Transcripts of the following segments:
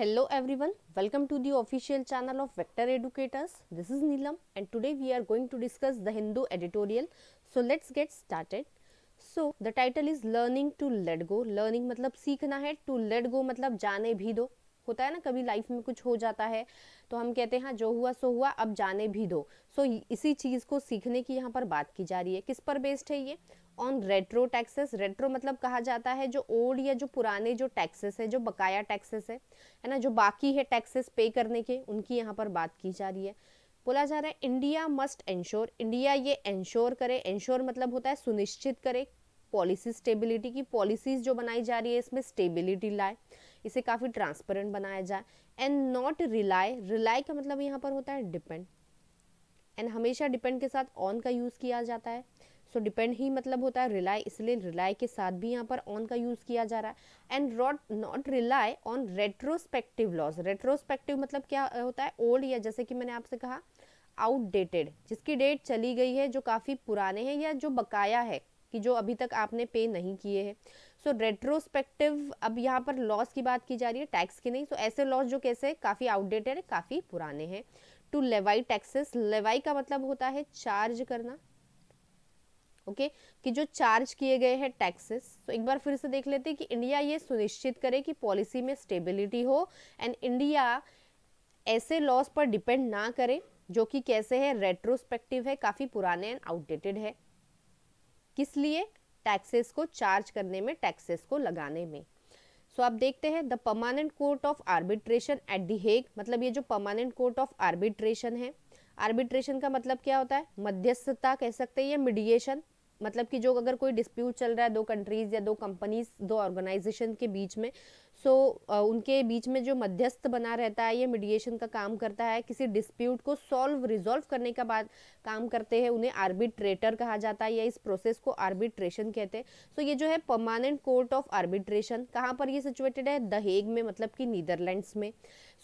Hello everyone welcome to the official channel of vector educators this is Neelam and today we are going to discuss the Hindu editorial so let's get started so the title is learning to let go learning मतलब सीखना है to let गो मतलब जाने भी दो होता है ना कभी लाइफ में कुछ हो जाता है तो हम कहते हैं हाँ, जो हुआ सो हुआ अब जाने भी दो सो so, इसी चीज को सीखने की यहाँ पर बात की जा रही है किस पर बेस्ड है ये ऑन रेट्रो टैक्सेस रेट्रो मतलब कहा जाता है जो ओल्ड या जो पुराने जो टैक्सेस है जो बकाया टैक्सेस है है ना जो बाकी है टैक्सेस पे करने के उनकी यहाँ पर बात की जा रही है बोला जा रहा है इंडिया मस्ट एंश्योर इंडिया ये एंश्योर करे एंश्योर मतलब होता है सुनिश्चित करे पॉलिसी स्टेबिलिटी की पॉलिसीज जो बनाई जा रही है इसमें स्टेबिलिटी लाए इसे काफ़ी ट्रांसपेरेंट बनाया जाए एंड नॉट रिलाय रिलाय का मतलब यहाँ पर होता है डिपेंड एंड हमेशा डिपेंड के साथ ऑन का यूज़ किया जाता है सो so, डिपेंड ही मतलब होता है रिलाई इसलिए रिलाई के साथ भी यहाँ पर ऑन का यूज़ किया जा रहा है and ought not rely on retrospective laws retrospective मतलब क्या होता है ओल्ड या जैसे कि मैंने आपसे कहा आउटडेटेड जिसकी डेट चली गई है जो काफ़ी पुराने हैं या जो बकाया है कि जो अभी तक आपने पे नहीं किए हैं सो रेट्रोस्पेक्टिव अब यहाँ पर लॉस की बात की जा रही है टैक्स की नहीं सो so, ऐसे लॉस जो कैसे काफ़ी आउटडेटेड काफ़ी पुराने हैं टू लेवाई टैक्सेस लेवाई का मतलब होता है चार्ज करना ओके कि जो चार्ज किए गए हैं टैक्सेस तो एक बार फिर से देख लेते हैं कि इंडिया ये सुनिश्चित करे कि पॉलिसी में स्टेबिलिटी हो एंड इंडिया ऐसे लॉस पर डिपेंड ना करे जो कि कैसे है रेट्रोस्पेक्टिव है काफ़ी पुराने एंड आउटडेटेड है किस लिए टैक्सेस को चार्ज करने में टैक्सेस को लगाने में सो so, आप देखते हैं the permanent court of arbitration at the Hague मतलब ये जो परमानेंट कोर्ट ऑफ आर्बिट्रेशन है आर्बिट्रेशन का मतलब क्या होता है मध्यस्थता कह सकते हैं या मीडिएशन मतलब कि जो अगर कोई डिस्प्यूट चल रहा है दो कंट्रीज़ या दो कंपनीज दो ऑर्गेनाइजेशन के बीच में सो so, उनके बीच में जो मध्यस्थ बना रहता है ये मीडिएशन का काम करता है किसी डिस्प्यूट को सॉल्व रिजॉल्व करने का बाद काम करते हैं उन्हें आर्बिट्रेटर कहा जाता है या इस प्रोसेस को आर्बिट्रेशन कहते हैं सो ये जो है परमानेंट कोर्ट ऑफ आर्बिट्रेशन कहाँ पर ये सिचुएटेड है दहेग में मतलब कि नीदरलैंड्स में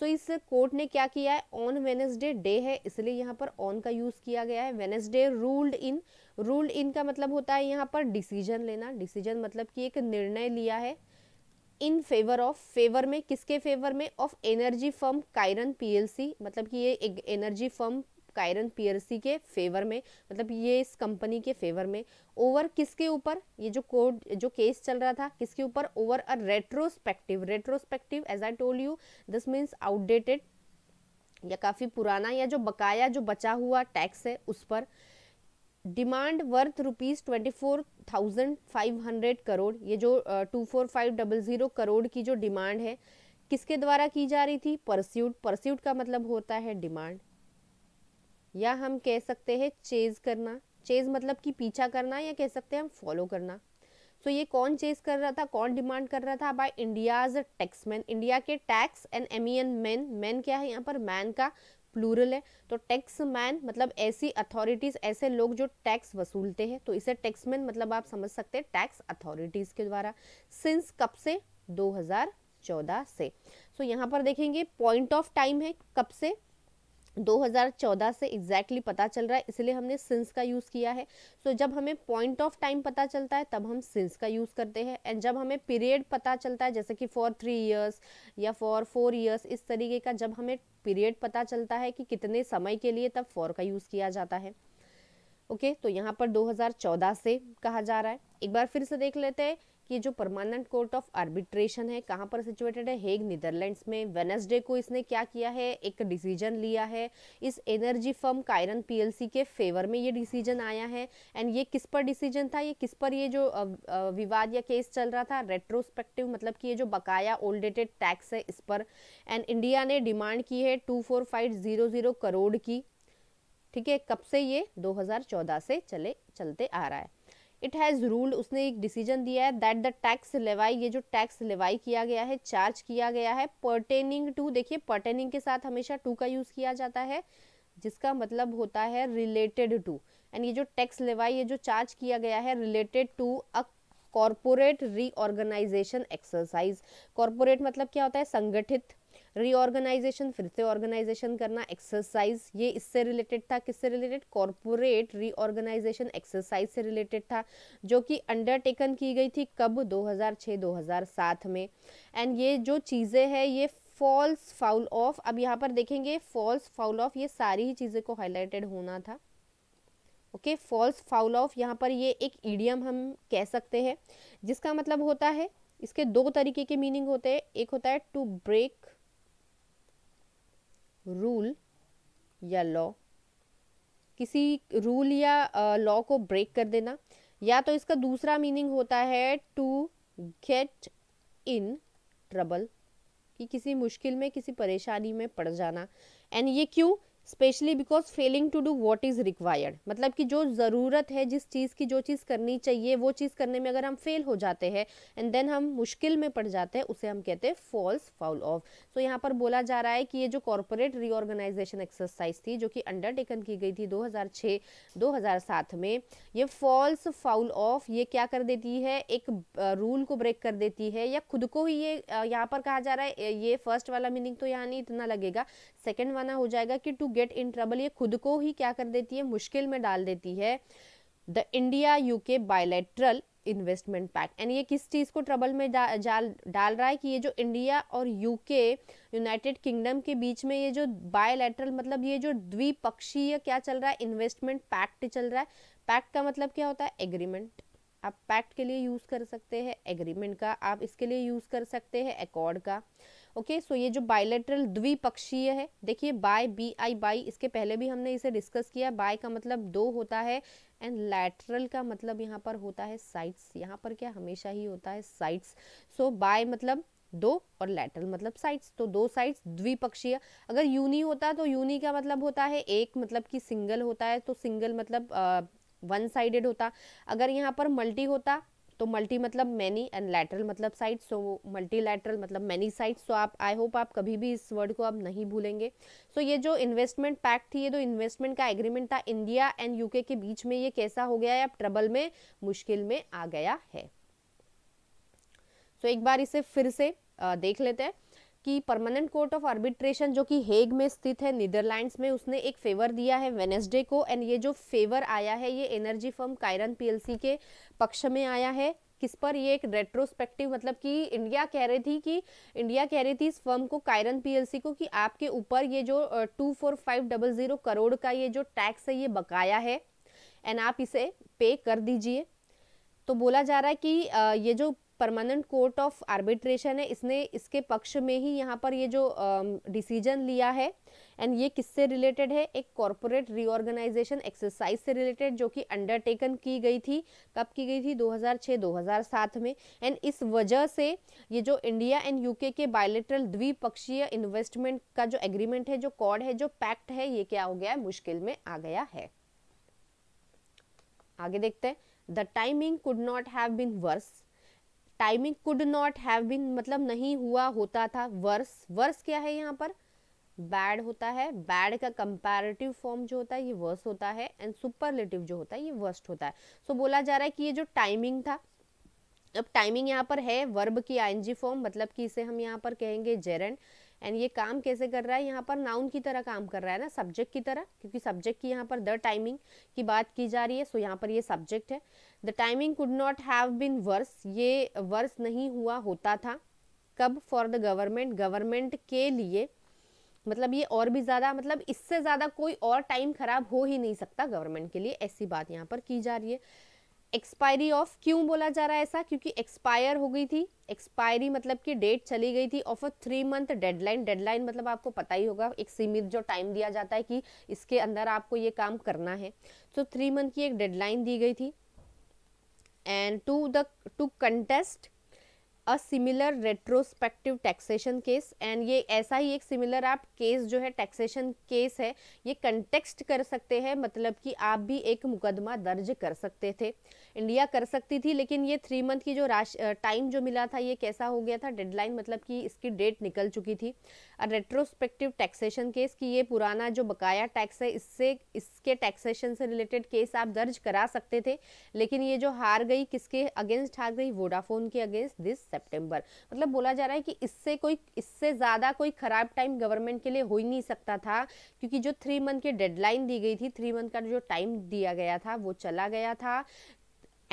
सो so, इस कोर्ट ने क्या किया है ऑन वेनसडे डे है इसलिए यहाँ पर ऑन का यूज़ किया गया है Wednesday ruled in rule in का मतलब होता है यहाँ पर डिसीजन लेना डिसीजन मतलब कि एक निर्णय लिया है इन फेवर ऑफ फेवर में किसके फेवर में of energy firm Cairn PLC मतलब कि ये एक एनर्जी फर्म कायरन पीएलसी के फेवर में मतलब ये इस कंपनी के फेवर में ओवर किसके ऊपर ये जो कोर्ट जो केस चल रहा था किसके ऊपर over a retrospective retrospective as I told you this means outdated या काफ़ी पुराना या जो बकाया जो बचा हुआ टैक्स है उस पर demand worth rupees twenty four thousand five hundred crore ये जो two four five double zero crore की जो डिमांड है किसके द्वारा की जा रही थी परस्यूट परस्यूट का मतलब होता है डिमांड या हम कह सकते हैं चेज करना चेज मतलब कि पीछा करना या कह सकते हैं हम फॉलो करना सो ये कौन चेज कर रहा था कौन डिमांड कर रहा था बाय इंडियाज टैक्समैन इंडिया के टैक्स एंड एमियन मैन मैन क्या है यहाँ पर मैन का प्लूरल है तो टैक्स मैन मतलब ऐसी अथॉरिटीज़ ऐसे लोग जो टैक्स वसूलते हैं तो इसे टैक्समैन मतलब आप समझ सकते हैं टैक्स अथॉरिटीज़ के द्वारा सिंस कब से 2014 से सो so, यहाँ पर देखेंगे पॉइंट ऑफ टाइम है कब से 2014 से एग्जैक्टली exactly पता चल रहा है इसलिए हमने सिंस का यूज़ किया है सो so, जब हमें पॉइंट ऑफ टाइम पता चलता है तब हम सिंस का यूज़ करते हैं एंड जब हमें पीरियड पता चलता है जैसे कि फॉर थ्री इयर्स या फॉर फोर इयर्स इस तरीके का जब हमें पीरियड पता चलता है कि कितने समय के लिए तब फॉर का यूज़ किया जाता है ओके okay, तो यहाँ पर 2014 से कहा जा रहा है एक बार फिर से देख लेते हैं कि जो परमानेंट कोर्ट ऑफ आर्बिट्रेशन है कहाँ पर सिचुएटेड है हेग नीदरलैंड्स में वेनसडे को इसने क्या किया है एक डिसीजन लिया है इस एनर्जी फर्म कायरन पीएलसी के फेवर में ये डिसीजन आया है एंड ये किस पर डिसीजन था ये किस पर ये जो विवाद या केस चल रहा था रेट्रोस्पेक्टिव मतलब कि ये जो बकाया ओल्डेटेड टैक्स है इस पर एंड इंडिया ने डिमांड की है two four five zero zero crore की ठीक है कब से ये चौदह से चले चलते आ रहा है इट हैज़ रूल्ड उसने एक डिसीजन दिया है दैट द टैक्स लेवाई ये जो टैक्स लेवाई किया गया है चार्ज किया गया है पर्टेनिंग टू देखिए पर्टेनिंग के साथ हमेशा टू का यूज़ किया जाता है जिसका मतलब होता है रिलेटेड टू एंड ये जो टैक्स लेवाई ये जो चार्ज किया गया है related to a corporate reorganisation exercise corporate मतलब क्या होता है संगठित रीऑर्गेनाइजेशन फिर से ऑर्गेनाइजेशन करना एक्सरसाइज ये इससे रिलेटेड था किससे रिलेटेड कॉरपोरेट रीऑर्गेनाइजेशन एक्सरसाइज से रिलेटेड था जो कि अंडरटेकन की गई थी कब 2006-2007 में एंड ये जो चीज़ें हैं ये फॉल्स फाउल ऑफ अब यहाँ पर देखेंगे फॉल्स फाउल ऑफ ये सारी ही चीज़ें को हाईलाइटेड होना था ओके फॉल्स फाउल ऑफ यहाँ पर ये एक ईडियम हम कह सकते हैं जिसका मतलब होता है इसके दो तरीके के मीनिंग होते हैं एक होता है टू ब्रेक रूल या लॉ किसी रूल या लॉ को ब्रेक कर देना या तो इसका दूसरा मीनिंग होता है टू गेट इन ट्रबल कि किसी मुश्किल में किसी परेशानी में पड़ जाना एंड ये क्यों specially because failing to do what is required मतलब कि जो ज़रूरत है जिस चीज़ की जो चीज़ करनी चाहिए वो चीज़ करने में अगर हम फेल हो जाते हैं एंड देन हम मुश्किल में पड़ जाते हैं उसे हम कहते हैं फॉल्स फाउल ऑफ सो यहाँ पर बोला जा रहा है कि ये जो कॉरपोरेट रीऑर्गेनाइजेशन एक्सरसाइज थी जो कि अंडरटेकन की गई थी 2006 2007 में ये फॉल्स फाउल ऑफ ये क्या कर देती है एक रूल को ब्रेक कर देती है या खुद को ही ये यहाँ पर कहा जा रहा है ये फर्स्ट वाला मीनिंग तो यहाँ नहीं इतना लगेगा सेकेंड वाला हो जाएगा कि टू गेट इन ट्रबल ये खुद को ही क्या कर देती है मुश्किल में डाल देती है the India UK bilateral investment pact and ये किस चीज़ को ट्रबल में डा, डाल डाल रहा है कि ये जो इंडिया और यूके यूनाइटेड किंगडम के बीच में ये जो बायोलेट्रल मतलब ये जो द्विपक्षीय क्या चल रहा है इन्वेस्टमेंट पैक्ट चल रहा है पैक्ट का मतलब क्या होता है एग्रीमेंट आप पैक्ट के लिए यूज़ कर सकते हैं एग्रीमेंट का आप इसके लिए यूज़ कर सकते हैं एकॉर्ड का ओके सो ये जो बायलेटरल द्विपक्षीय है देखिए बाय बी आई बाई इसके पहले भी हमने इसे डिस्कस किया बाय का मतलब दो होता है एंड लैटरल का मतलब यहाँ पर होता है साइड्स यहाँ पर क्या हमेशा ही होता है साइड्स सो बाय मतलब दो और लैटरल मतलब साइड्स तो दो साइड्स द्विपक्षीय अगर यूनी होता तो यूनी का मतलब होता है एक मतलब कि सिंगल होता है तो सिंगल मतलब वन uh, साइडेड होता अगर यहाँ पर मल्टी होता तो मल्टी मतलब मैनी एंड लेटरल मतलब साइड सो मल्टी लेटरल मतलब मैनी साइड सो आप आई होप आप कभी भी इस वर्ड को आप नहीं भूलेंगे सो so, ये जो इन्वेस्टमेंट पैक्ट थी ये जो इन्वेस्टमेंट का एग्रीमेंट था इंडिया एंड यूके के बीच में ये कैसा हो गया है अब ट्रबल में मुश्किल में आ गया है सो so, एक बार इसे फिर से देख लेते हैं कि परमानेंट कोर्ट ऑफ आर्बिट्रेशन जो कि हेग में स्थित है नीदरलैंड्स में उसने एक फेवर दिया है वेनेसडे को एंड ये जो फेवर आया है ये एनर्जी फर्म कायरन पीएलसी के पक्ष में आया है किस पर ये एक रेट्रोस्पेक्टिव मतलब कि इंडिया कह रही थी कि इंडिया कह रही थी इस फर्म को कायरन पीएलसी को कि आपके ऊपर ये जो two four five double zero crore का ये जो टैक्स है ये बकाया है एंड आप इसे पे कर दीजिए तो बोला जा रहा है कि ये जो परमानेंट कोर्ट ऑफ आर्बिट्रेशन है इसने इसके पक्ष में ही यहाँ पर ये जो डिसीजन लिया है एंड ये किससे रिलेटेड है एक कॉरपोरेट रीऑर्गेनाइजेशन एक्सरसाइज से रिलेटेड जो कि अंडरटेकन की गई थी कब की गई थी 2006-2007 में एंड इस वजह से ये जो इंडिया एंड यूके के बायोलिट्रल द्विपक्षीय इन्वेस्टमेंट का जो एग्रीमेंट है जो कॉड है जो पैक्ट है ये क्या हो गया है मुश्किल में आ गया है आगे देखते हैं the timing could not have been worse timing could not have been मतलब नहीं हुआ होता था वर्स वर्स क्या है यहाँ पर बैड होता है बैड का कंपैरेटिव फॉर्म जो होता है ये वर्स होता है एंड सुपरलेटिव जो होता है ये वर्स्ट होता है सो so, बोला जा रहा है कि ये जो टाइमिंग था अब टाइमिंग यहाँ पर है वर्ब की आईएनजी फॉर्म मतलब कि इसे हम यहाँ पर कहेंगे जेरेंड एंड ये काम कैसे कर रहा है यहाँ पर नाउन की तरह काम कर रहा है ना सब्जेक्ट की तरह क्योंकि सब्जेक्ट की यहाँ पर द टाइमिंग की बात की जा रही है सो यहाँ पर ये सब्जेक्ट है the timing could not have been worse ये वर्स नहीं हुआ होता था कब फॉर द गवर्नमेंट गवर्नमेंट के लिए मतलब ये और भी ज़्यादा मतलब इससे ज़्यादा कोई और टाइम खराब हो ही नहीं सकता गवर्नमेंट के लिए ऐसी बात यहाँ पर की जा रही है एक्सपायरी ऑफ क्यों बोला जा रहा है ऐसा क्योंकि एक्सपायर हो गई थी एक्सपायरी मतलब कि डेट चली गई थी of a three month deadline deadline मतलब आपको पता ही होगा एक सीमित जो टाइम दिया जाता है कि इसके अंदर आपको ये काम करना है तो थ्री मंथ की एक डेडलाइन दी गई थी and to the to contest a similar retrospective taxation case and ये ऐसा ही एक सिमिलर आप केस जो है टैक्सेशन केस है ये कंटेक्सट कर सकते हैं मतलब कि आप भी एक मुकदमा दर्ज कर सकते थे इंडिया कर सकती थी लेकिन ये थ्री मंथ की जो राश टाइम जो मिला था ये कैसा हो गया था डेडलाइन मतलब कि इसकी डेट निकल चुकी थी रेट्रोस्पेक्टिव टैक्सेशन केस कि ये पुराना जो बकाया टैक्स है इससे इसके टैक्सेशन से रिलेटेड केस आप दर्ज करा सकते थे लेकिन ये जो हार गई किसके अगेंस्ट हार गई वोडाफोन के अगेंस्ट दिस सितंबर मतलब बोला जा रहा है कि इससे कोई इससे ज़्यादा कोई ख़राब टाइम गवर्नमेंट के लिए हो ही नहीं सकता था क्योंकि जो थ्री मंथ की डेडलाइन दी गई थी थ्री मंथ का जो टाइम दिया गया था वो चला गया था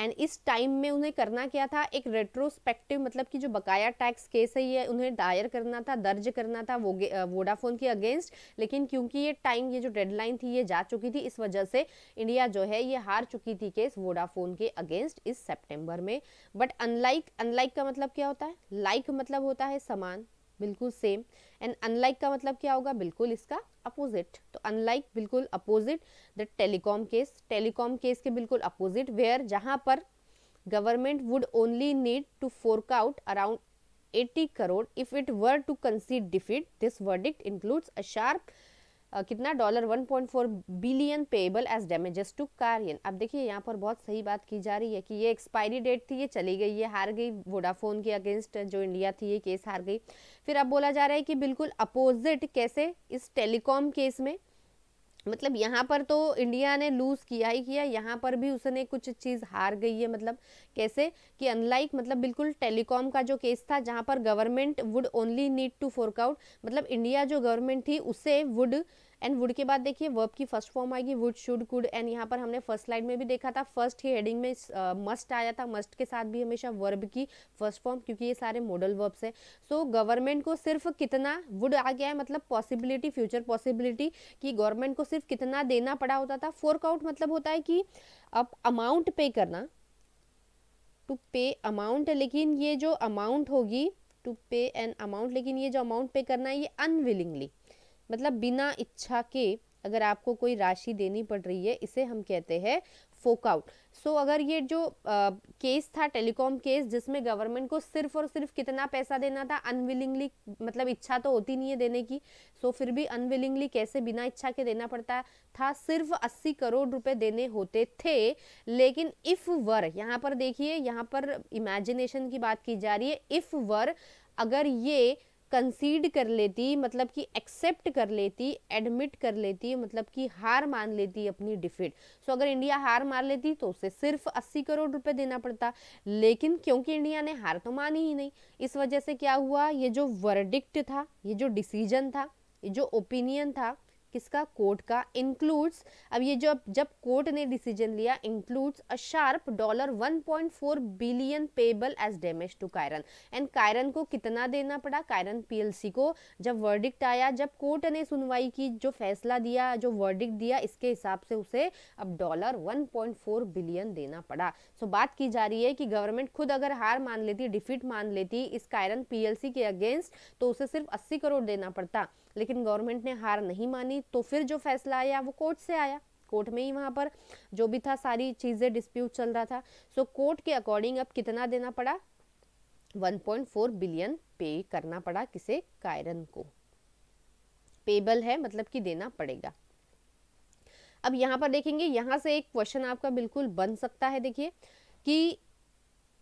एंड इस टाइम में उन्हें करना क्या था एक रेट्रोस्पेक्टिव मतलब कि जो बकाया टैक्स केस है ये उन्हें दायर करना था दर्ज करना था वो वोडाफोन के अगेंस्ट लेकिन क्योंकि ये टाइम ये जो डेडलाइन थी ये जा चुकी थी इस वजह से इंडिया जो है ये हार चुकी थी केस वोडाफोन के अगेंस्ट इस सेप्टेम्बर में बट अनलाइक अनलाइक का मतलब क्या होता है लाइक like मतलब होता है समान बिल्कुल सेम एंड अनलाइक का मतलब क्या होगा बिल्कुल इसका अपोजिट तो अनलाइक बिल्कुल opposite the telecom case telecom case के बिल्कुल अपोजिट वेयर जहाँ पर government would only need to fork out around 80 crore if it were to concede defeat this verdict includes a sharp कितना dollar 1.4 billion payable as damages to Cairn अब देखिए यहाँ पर बहुत सही बात की जा रही है कि ये एक्सपायरी डेट थी ये चली गई ये हार गई वोडाफोन के अगेंस्ट जो इंडिया थी ये केस हार गई फिर अब बोला जा रहा है कि बिल्कुल अपोजिट कैसे इस टेलीकॉम केस में मतलब यहाँ पर तो इंडिया ने लूज़ किया ही किया यहाँ पर भी उसने कुछ चीज़ हार गई है मतलब कैसे कि अनलाइक मतलब बिल्कुल टेलीकॉम का जो केस था जहाँ पर government would only need to fork out मतलब इंडिया जो गवर्नमेंट थी उसे वुड एंड वुड के बाद देखिए वर्ब की फर्स्ट फॉर्म आएगी वुड शुड कुड एंड यहाँ पर हमने फर्स्ट स्लाइड में भी देखा था फर्स्ट ही हेडिंग में मस्ट uh, आया था मस्ट के साथ भी हमेशा वर्ब की फर्स्ट फॉर्म क्योंकि ये सारे मॉडल वर्ब्स है सो so, गवर्नमेंट को सिर्फ कितना वुड आ गया है मतलब पॉसिबिलिटी फ्यूचर पॉसिबिलिटी कि गवर्नमेंट को सिर्फ कितना देना पड़ा होता था आउट मतलब होता है कि अब अमाउंट पे करना टू पे अमाउंट लेकिन ये जो अमाउंट होगी टू पे एन अमाउंट लेकिन ये जो अमाउंट पे करना है ये अनविलिंगली मतलब बिना इच्छा के अगर आपको कोई राशि देनी पड़ रही है इसे हम कहते हैं फोक आउट सो अगर ये जो आ, केस था टेलीकॉम केस जिसमें गवर्नमेंट को सिर्फ और सिर्फ कितना पैसा देना था अनविलिंगली मतलब इच्छा तो होती नहीं है देने की सो so, फिर भी अनविलिंगली कैसे बिना इच्छा के देना पड़ता था सिर्फ 80 करोड़ रुपए देने होते थे लेकिन इफ़ वर यहाँ पर देखिए यहाँ पर इमेजिनेशन की बात की जा रही है इफ़ वर अगर ये कंसीड कर लेती मतलब कि एक्सेप्ट कर लेती एडमिट कर लेती मतलब कि हार मान लेती अपनी डिफिट सो अगर इंडिया हार मान लेती तो उसे सिर्फ 80 करोड़ रुपए देना पड़ता लेकिन क्योंकि इंडिया ने हार तो मानी ही नहीं इस वजह से क्या हुआ ये जो वर्डिक्ट था ये जो डिसीजन था ये जो ओपिनियन था किसका कोर्ट का इंक्लूड्स अब ये जो जब कोर्ट ने डिसीजन लिया includes a sharp dollar 1.4 billion payable as damage to Cairn and Cairn को कितना देना पड़ा कायरन पीएलसी को जब वर्डिक्ट आया जब कोर्ट ने सुनवाई की जो फैसला दिया जो वर्डिक्ट दिया इसके हिसाब से उसे अब डॉलर वन बिलियन देना पड़ा सो बात की जा रही है कि गवर्नमेंट खुद अगर हार मान लेती डिफीट मान लेती इस कायरन पीएलसी के अगेंस्ट तो उसे सिर्फ अस्सी करोड़ देना पड़ता लेकिन गवर्नमेंट ने हार नहीं मानी तो फिर जो फैसला आया वो कोर्ट से आया कोर्ट में ही वहाँ पर जो भी था सारी चीज़ें डिस्प्यूट चल रहा था सो कोर्ट के अकॉर्डिंग अब कितना देना पड़ा 1.4 बिलियन पे करना पड़ा किसे कायरन को पेबल है मतलब कि देना पड़ेगा अब यहाँ पर देखेंगे यहां से एक क्वेश्चन आपका बिल्कुल बन सकता है देखिए कि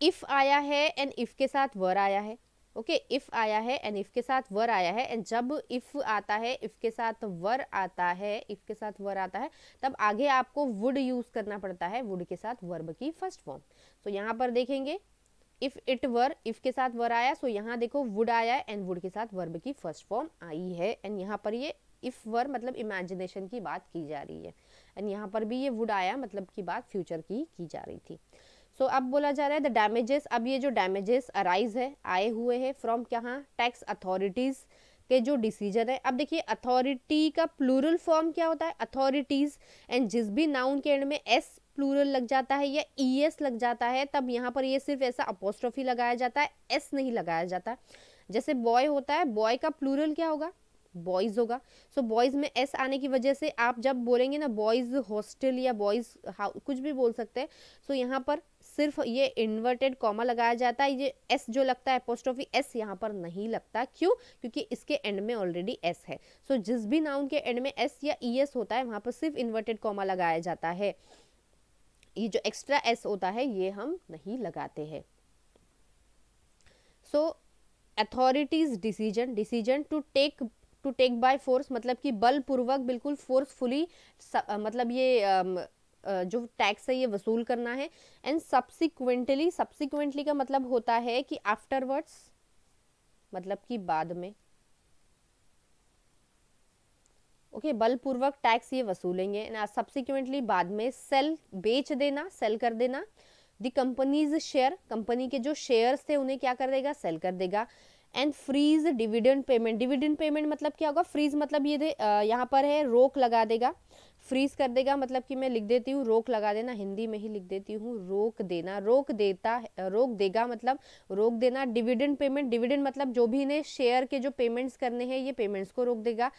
इफ़ आया है एंड इफ़ के साथ वर आया है ओके okay, इफ आया है एंड इफ के साथ वर आया है एंड जब इफ आता है इफ के साथ वर आता है इफ के साथ वर आता है तब आगे आपको वुड यूज करना पड़ता है वुड के साथ वर्ब की फर्स्ट फॉर्म तो यहाँ पर देखेंगे इफ इट वर इफ के साथ वर आया सो so यहाँ देखो वुड आया एंड वुड के साथ वर्ब की फर्स्ट फॉर्म आई है एंड यहाँ पर ये इफ वर मतलब इमेजिनेशन की बात की जा रही है एंड यहाँ पर भी ये वुड आया मतलब की बात फ्यूचर की की जा रही थी सो अब बोला जा रहा है द डैमेजेस अब ये जो डैमेजेस अराइज है आए हुए हैं फ्रॉम क्या टैक्स अथॉरिटीज़ के जो डिसीजन है अब देखिए अथॉरिटी का प्लूरल फॉर्म क्या होता है अथॉरिटीज़ एंड जिस भी नाउन के एंड में एस प्लूरल लग जाता है या ई e एस लग जाता है तब यहाँ पर ये सिर्फ ऐसा अपोस्ट्रोफी लगाया जाता है एस नहीं लगाया जाता जैसे बॉय होता है बॉय का प्लूरल क्या होगा बॉयज़ होगा सो so, बॉयज़ में एस आने की वजह से आप जब बोलेंगे ना बॉयज़ हॉस्टल या बॉयज़ कुछ भी बोल सकते हैं सो so, यहाँ पर सिर्फ ये इन्वर्टेड कॉमा लगाया जाता है ये एस जो लगता है एपोस्टोफी एस यहाँ पर नहीं लगता क्यों क्योंकि इसके एंड में ऑलरेडी एस है सो so, जिस भी नाउन के एंड में एस या ई e एस होता है वहाँ पर सिर्फ इन्वर्टेड कॉमा लगाया जाता है ये जो एक्स्ट्रा एस होता है ये हम नहीं लगाते हैं so authorities decision decision to take to take by force मतलब कि बलपूर्वक बिल्कुल फोर्सफुली मतलब ये जो टैक्स है ये वसूल करना है एंड सब्सिक्वेंटली सब्सिक्वेंटली का मतलब होता है कि आफ्टरवर्ड्स मतलब कि बाद में ओके okay, बलपूर्वक टैक्स ये वसूलेंगे एंड सब्सिक्वेंटली बाद में सेल बेच देना सेल कर देना दी कंपनीज शेयर कंपनी के जो शेयर्स थे उन्हें क्या कर देगा सेल कर देगा and freeze dividend payment dividend payment मतलब क्या होगा फ्रीज मतलब ये यहाँ पर है रोक लगा देगा फ्रीज कर देगा मतलब कि मैं लिख देती हूँ रोक लगा देना हिंदी में ही लिख देती हूँ रोक देना रोक देता रोक देगा मतलब रोक देना डिविडेंड पेमेंट डिविडेंड मतलब जो भी इन्हें शेयर के जो पेमेंट्स करने हैं ये पेमेंट्स को रोक देगा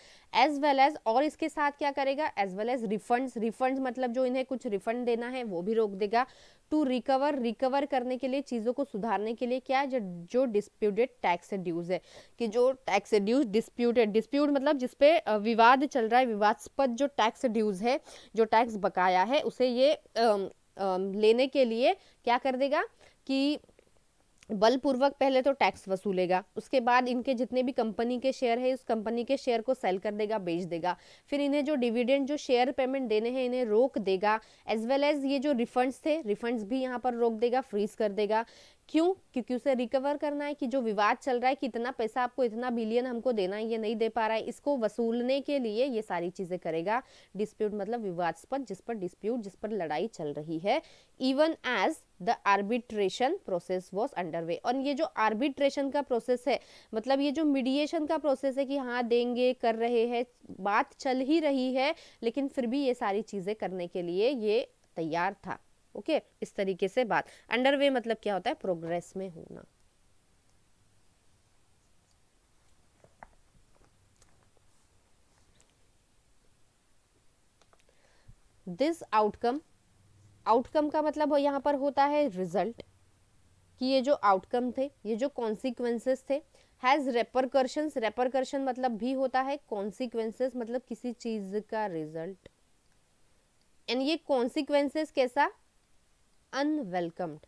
एज वेल एज और इसके साथ क्या करेगा as well as refunds refunds मतलब जो इन्हें कुछ रिफंड देना है वो भी रोक देगा टू रिकवर रिकवर करने के लिए चीज़ों को सुधारने के लिए क्या है जो डिस्प्यूटेड टैक्स ड्यूज है कि जो टैक्स ड्यूज डिस्प्यूटेड डिस्प्यूट मतलब जिसपे विवाद चल रहा है विवादस्पद जो टैक्स ड्यूज है जो टैक्स बकाया है उसे ये आ, आ, लेने के लिए क्या कर देगा कि बलपूर्वक पहले तो टैक्स वसूलेगा उसके बाद इनके जितने भी कंपनी के शेयर है उस कंपनी के शेयर को सेल कर देगा बेच देगा फिर इन्हें जो डिविडेंड जो शेयर पेमेंट देने हैं इन्हें रोक देगा एज वेल एज ये जो रिफंड्स थे रिफंड्स भी यहाँ पर रोक देगा फ्रीज कर देगा क्यों क्योंकि उसे रिकवर करना है कि जो विवाद चल रहा है कि इतना पैसा आपको इतना बिलियन हमको देना है ये नहीं दे पा रहा है इसको वसूलने के लिए ये सारी चीज़ें करेगा डिस्प्यूट मतलब विवादस्पद जिस पर डिस्प्यूट जिस पर लड़ाई चल रही है even as the arbitration process was under way और ये जो आर्बिट्रेशन का प्रोसेस है मतलब ये जो मीडिएशन का प्रोसेस है कि हाँ देंगे कर रहे हैं बात चल ही रही है लेकिन फिर भी ये सारी चीज़ें करने के लिए ये तैयार था ओके okay? इस तरीके से बात अंडर वे मतलब क्या होता है प्रोग्रेस में होना this outcome आउटकम का मतलब हो यहाँ पर होता है रिजल्ट कि ये जो आउटकम थे ये जो कॉन्सिक्वेंसेस थे हैज़ रेपरकर्शन रेपरकर्शन मतलब भी होता है कॉन्सिक्वेंसेस मतलब किसी चीज़ का रिजल्ट एंड ये कॉन्सिक्वेंसेस कैसा अनवेलकम्ड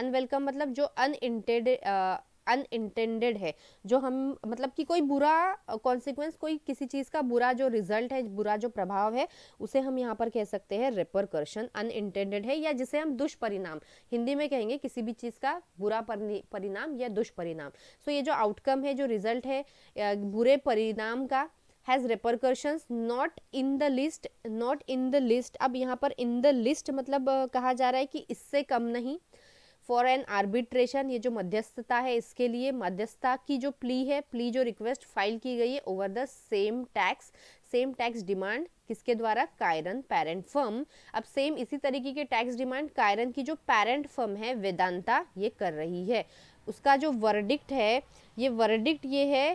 अनवेलकम मतलब जो अनइंटेड अनइंटेंडेड है जो हम मतलब कि कोई बुरा कॉन्सिक्वेंस कोई किसी चीज़ का बुरा जो रिजल्ट है बुरा जो प्रभाव है उसे हम यहाँ पर कह सकते हैं रेपरकर्शन अनइंटेंडेड है या जिसे हम दुष्परिणाम हिंदी में कहेंगे किसी भी चीज़ का बुरा परिणाम या दुष्परिणाम सो so, ये जो आउटकम है जो रिजल्ट है बुरे परिणाम का has repercussions not in the list not in the list अब यहाँ पर इन द लिस्ट मतलब कहा जा रहा है कि इससे कम नहीं फॉर एन आर्बिट्रेशन ये जो मध्यस्थता है इसके लिए मध्यस्थता की जो प्ली है प्ली जो रिक्वेस्ट फाइल की गई है over the same tax same tax demand किसके द्वारा कायरन पेरेंट फर्म अब सेम इसी तरीके के टैक्स डिमांड कायरन की जो पेरेंट फर्म है वेदांता ये कर रही है उसका जो वर्डिक्ट है ये वर्डिक्ट ये है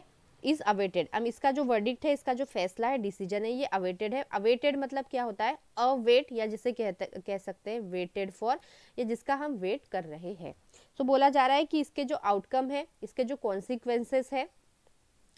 इज अवेटेड अब इसका जो वर्डिक्ट है इसका जो फैसला है डिसीजन है ये अवेटेड है अवेटेड मतलब क्या होता है अवेट या जिसे कहते कह सकते हैं वेटेड फॉर या जिसका हम वेट कर रहे हैं सो so, बोला जा रहा है कि इसके जो आउटकम है इसके जो कॉन्सिक्वेंसेस है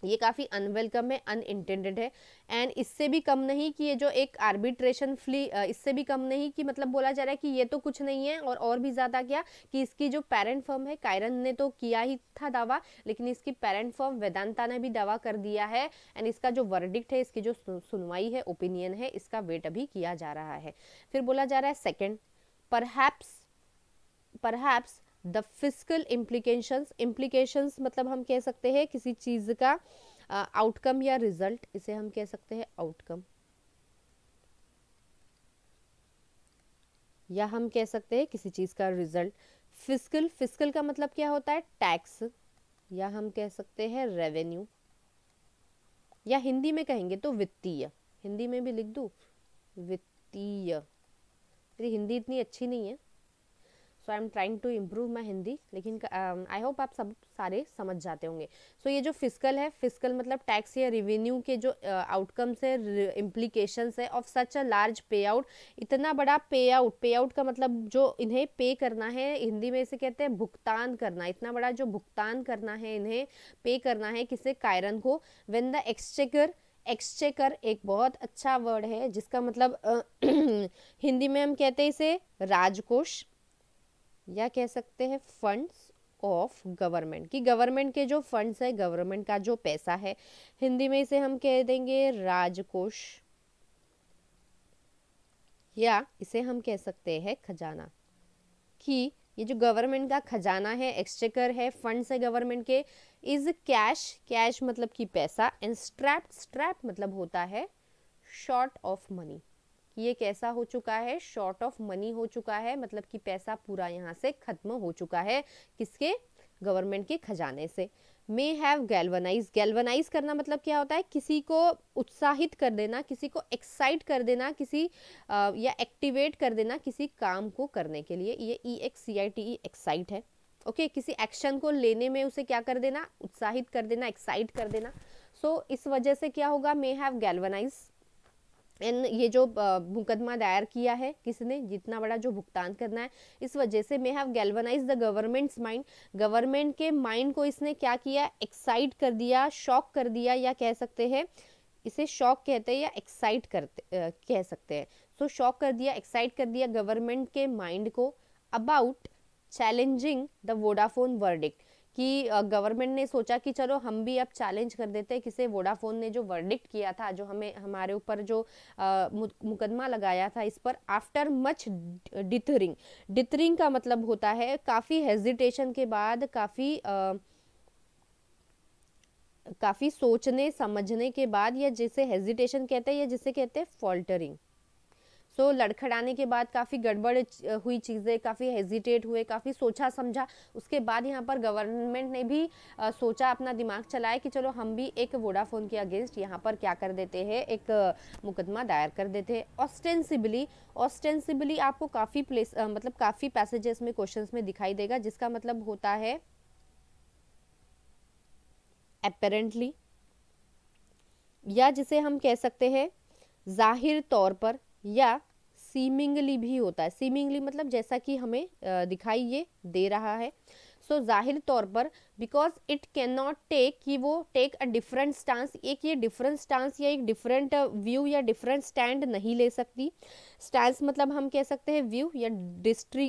ये काफ़ी अनवेलकम है अनइंटेंडेड है एंड इससे भी कम नहीं कि ये जो एक आर्बिट्रेशन फ्ली इससे भी कम नहीं कि मतलब बोला जा रहा है कि ये तो कुछ नहीं है और और भी ज़्यादा क्या कि इसकी जो पेरेंट फर्म है कायरन ने तो किया ही था दावा लेकिन इसकी पेरेंट फर्म वेदांता ने भी दावा कर दिया है एंड इसका जो वर्डिक्ट है इसकी जो सुनवाई है ओपिनियन है इसका वेट अभी किया जा रहा है फिर बोला जा रहा है second perhaps perhaps the physical implications implications मतलब हम कह सकते हैं किसी चीज़ का आउटकम या रिजल्ट इसे हम कह सकते हैं आउटकम या हम कह सकते हैं किसी चीज़ का रिजल्ट फिजिकल फिजिकल का मतलब क्या होता है टैक्स या हम कह सकते हैं रेवेन्यू या हिंदी में कहेंगे तो वित्तीय हिंदी में भी लिख दू वित्तीय मेरी हिंदी इतनी अच्छी नहीं है so I am trying to improve my Hindi लेकिन आई होप um, आप सब सारे समझ जाते होंगे सो so, ये जो फिजिकल है फिजिकल मतलब टैक्स या रिवेन्यू के जो आउटकम्स uh, है इम्प्लीकेशंस है of such a large pay out इतना बड़ा पे आउट पे आउट का मतलब जो इन्हें पे करना है हिंदी में इसे कहते हैं भुगतान करना इतना बड़ा जो भुगतान करना है इन्हें पे करना है किसे कायरन को वेन द एक्सचेकर एक्सचेकर एक बहुत अच्छा वर्ड है जिसका मतलब uh, हिंदी में हम कहते हैं इसे राजकोष या कह सकते हैं फंड्स ऑफ गवर्नमेंट कि गवर्नमेंट के जो फंड्स है गवर्नमेंट का जो पैसा है हिंदी में इसे हम कह देंगे राजकोष या इसे हम कह सकते हैं खजाना कि ये जो गवर्नमेंट का खजाना है एक्सचेकर है फंड्स है गवर्नमेंट के इज कैश कैश मतलब कि पैसा एंड स्ट्रैप स्ट्रैप मतलब होता है शॉर्ट ऑफ मनी ये कैसा हो चुका है शॉर्ट ऑफ मनी हो चुका है मतलब कि पैसा पूरा यहाँ से खत्म हो चुका है किसके गवर्नमेंट के खजाने से मे हैव गैल्वनाइज गैल्वनाइज करना मतलब क्या होता है किसी को उत्साहित कर देना किसी को एक्साइट कर देना किसी आ, या एक्टिवेट कर देना किसी काम को करने के लिए ये E X C I T E excite है ओके okay, किसी एक्शन को लेने में उसे क्या कर देना उत्साहित कर देना एक्साइट कर देना सो so, इस वजह से क्या होगा मे हैव गैल्वनाइज इन ये जो मुकदमा दायर किया है किसने जितना बड़ा जो भुगतान करना है इस वजह से may have galvanise the government's mind government के माइंड को इसने क्या किया एक्साइट कर दिया शॉक कर दिया या कह सकते हैं इसे शॉक कहते हैं या एक्साइट करते आ, कह सकते हैं सो शॉक कर दिया एक्साइट कर दिया गवर्नमेंट के माइंड को about challenging the Vodafone verdict कि गवर्नमेंट ने सोचा कि चलो हम भी अब चैलेंज कर देते हैं किसे वोडाफोन ने जो वर्डिक्ट किया था जो हमें हमारे ऊपर जो मुकदमा लगाया था इस पर आफ्टर मच डिथरिंग डिथरिंग का मतलब होता है काफ़ी हेजिटेशन के बाद काफ़ी काफ़ी सोचने समझने के बाद या जिसे हेजिटेशन कहते हैं या जिसे कहते हैं फॉल्टरिंग सो so, लड़खड़ाने के बाद काफ़ी गड़बड़ हुई चीज़ें काफ़ी हेजिटेट हुए काफ़ी सोचा समझा उसके बाद यहाँ पर गवर्नमेंट ने भी आ, सोचा अपना दिमाग चलाया कि चलो हम भी एक वोडाफोन के अगेंस्ट यहाँ पर क्या कर देते हैं एक मुकदमा दायर कर देते हैं ऑस्टेंसिबली ऑस्टेंसिबली आपको काफ़ी प्लेस आ, मतलब काफ़ी पैसेजेस में क्वेश्चन में दिखाई देगा जिसका मतलब होता है अपेरेंटली या जिसे हम कह सकते हैं जाहिर तौर पर या सीमिंगली भी होता है सीमिंगली मतलब जैसा कि हमें दिखाई ये दे रहा है सो so, जाहिर तौर पर because it can not take कि वो टेक अ डिफरेंट स्टांस एक ये डिफरेंट स्टांस या एक डिफरेंट व्यू या डिफरेंट स्टैंड नहीं ले सकती स्टैंड मतलब हम कह सकते हैं व्यू या डिस्ट्री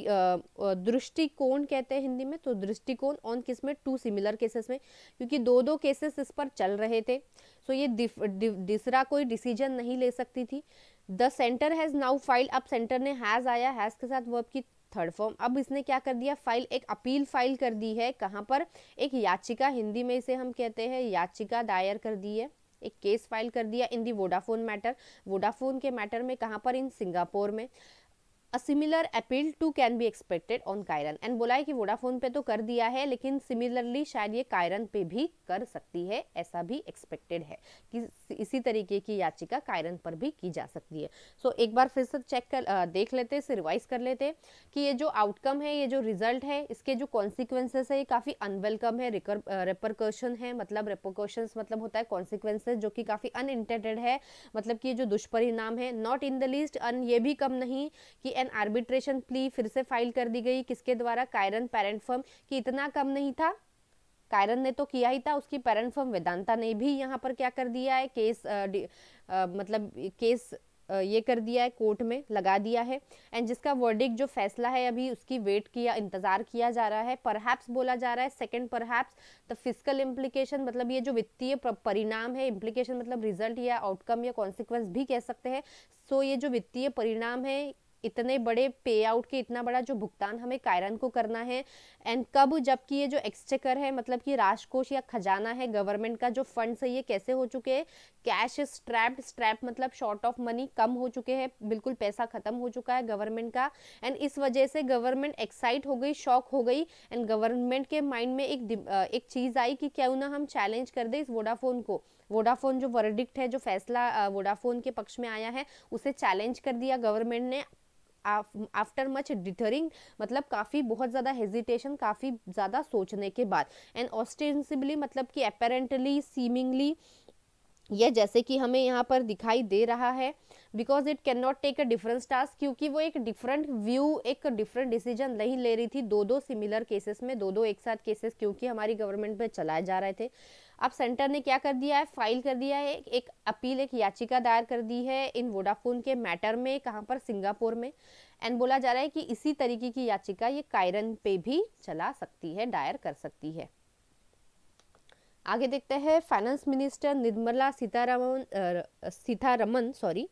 दृष्टिकोण कहते हैं हिंदी में तो दृष्टिकोण ऑन किस में टू सिमिलर केसेस में क्योंकि दो दो केसेस इस पर चल रहे थे सो so, ये दूसरा कोई डिसीजन नहीं ले सकती थी the centre has now file अब सेंटर ने हैज़ आया हैज़ के साथ वर्ब की थर्ड फॉर्म अब इसने क्या कर दिया फाइल एक अपील फाइल कर दी है कहाँ पर एक याचिका हिंदी में इसे हम कहते हैं याचिका दायर कर दी है एक केस फाइल कर दिया in the Vodafone matter Vodafone के मैटर में कहाँ पर इन सिंगापुर में a similar appeal too can be expected on Cairn and बोला है कि वोडाफोन पे तो कर दिया है लेकिन सिमिलरली शायद ये कायरन पे भी कर सकती है ऐसा भी एक्सपेक्टेड है कि इसी तरीके की याचिका कायरन पर भी की जा सकती है सो so, एक बार फिर से चेक कर आ, देख लेते इसे रिवाइज कर लेते कि ये जो आउटकम है ये जो रिजल्ट है इसके जो कॉन्सिक्वेंसेस है ये काफ़ी अनवेलकम है रेपरकर्शन है मतलब रेपोकर्शन मतलब होता है कॉन्सिक्वेंसेज जो कि काफ़ी अनइंटेडेड है मतलब कि ये जो दुष्परिणाम है नॉट इन द लिस्ट अन ये भी कम नहीं कि एन आर्बिट्रेशन प्ली फिर से फाइल कर दी गई किसके द्वारा कायरन पेरेंट फर्म की इतना कम नहीं था कायरन ने तो किया ही था उसकी पेरेंट फर्म वेदांता ने भी यहाँ पर क्या कर दिया है केस आ, डि, आ, मतलब केस ये कर दिया है कोर्ट में लगा दिया है एंड जिसका वर्डिक जो फैसला है अभी उसकी वेट किया इंतज़ार किया जा रहा है परहैप्स बोला जा रहा है second perhaps the physical implication मतलब ये जो वित्तीय परिणाम है इम्प्लीकेशन मतलब रिजल्ट या आउटकम या कॉन्सिक्वेंस भी कह सकते हैं सो so, ये जो वित्तीय परिणाम है इतने बड़े पे आउट के इतना बड़ा जो भुगतान हमें कायरन को करना है एंड कब जबकि ये जो एक्सचेकर है मतलब कि राजकोष या खजाना है गवर्नमेंट का जो फंड है ये कैसे हो चुके हैं कैश स्ट्रैप्ड स्ट्रैप मतलब शॉर्ट ऑफ मनी कम हो चुके हैं बिल्कुल पैसा खत्म हो चुका है गवर्नमेंट का एंड इस वजह से गवर्नमेंट एक्साइट हो गई शॉक हो गई एंड गवर्नमेंट के माइंड में एक एक चीज़ आई कि क्यों ना हम चैलेंज कर दें इस वोडाफोन को वोडाफोन जो वर्डिक्ट है जो फैसला वोडाफोन के पक्ष में आया है उसे चैलेंज कर दिया गवर्नमेंट ने आफ्टर मच डिटरिंग मतलब काफ़ी बहुत ज़्यादा हेजिटेशन काफ़ी ज़्यादा सोचने के बाद एंड ऑस्टेंसिबली मतलब कि अपेरेंटली सीमिंगली यह जैसे कि हमें यहाँ पर दिखाई दे रहा है because it can not take a difference task क्योंकि वो एक डिफरेंट व्यू एक डिफरेंट डिसीजन नहीं ले रही थी दो दो सिमिलर केसेस में दो दो एक साथ केसेस क्योंकि हमारी गवर्नमेंट में चलाए जा रहे थे अब सेंटर ने क्या कर दिया है फाइल कर दिया है एक अपील एक याचिका दायर कर दी है इन वोडाफोन के मैटर में कहाँ पर सिंगापुर में एंड बोला जा रहा है कि इसी तरीके की याचिका ये कायरन पे भी चला सकती है दायर कर सकती है आगे देखते हैं finance minister Nirmala Sitharaman Sitharaman sorry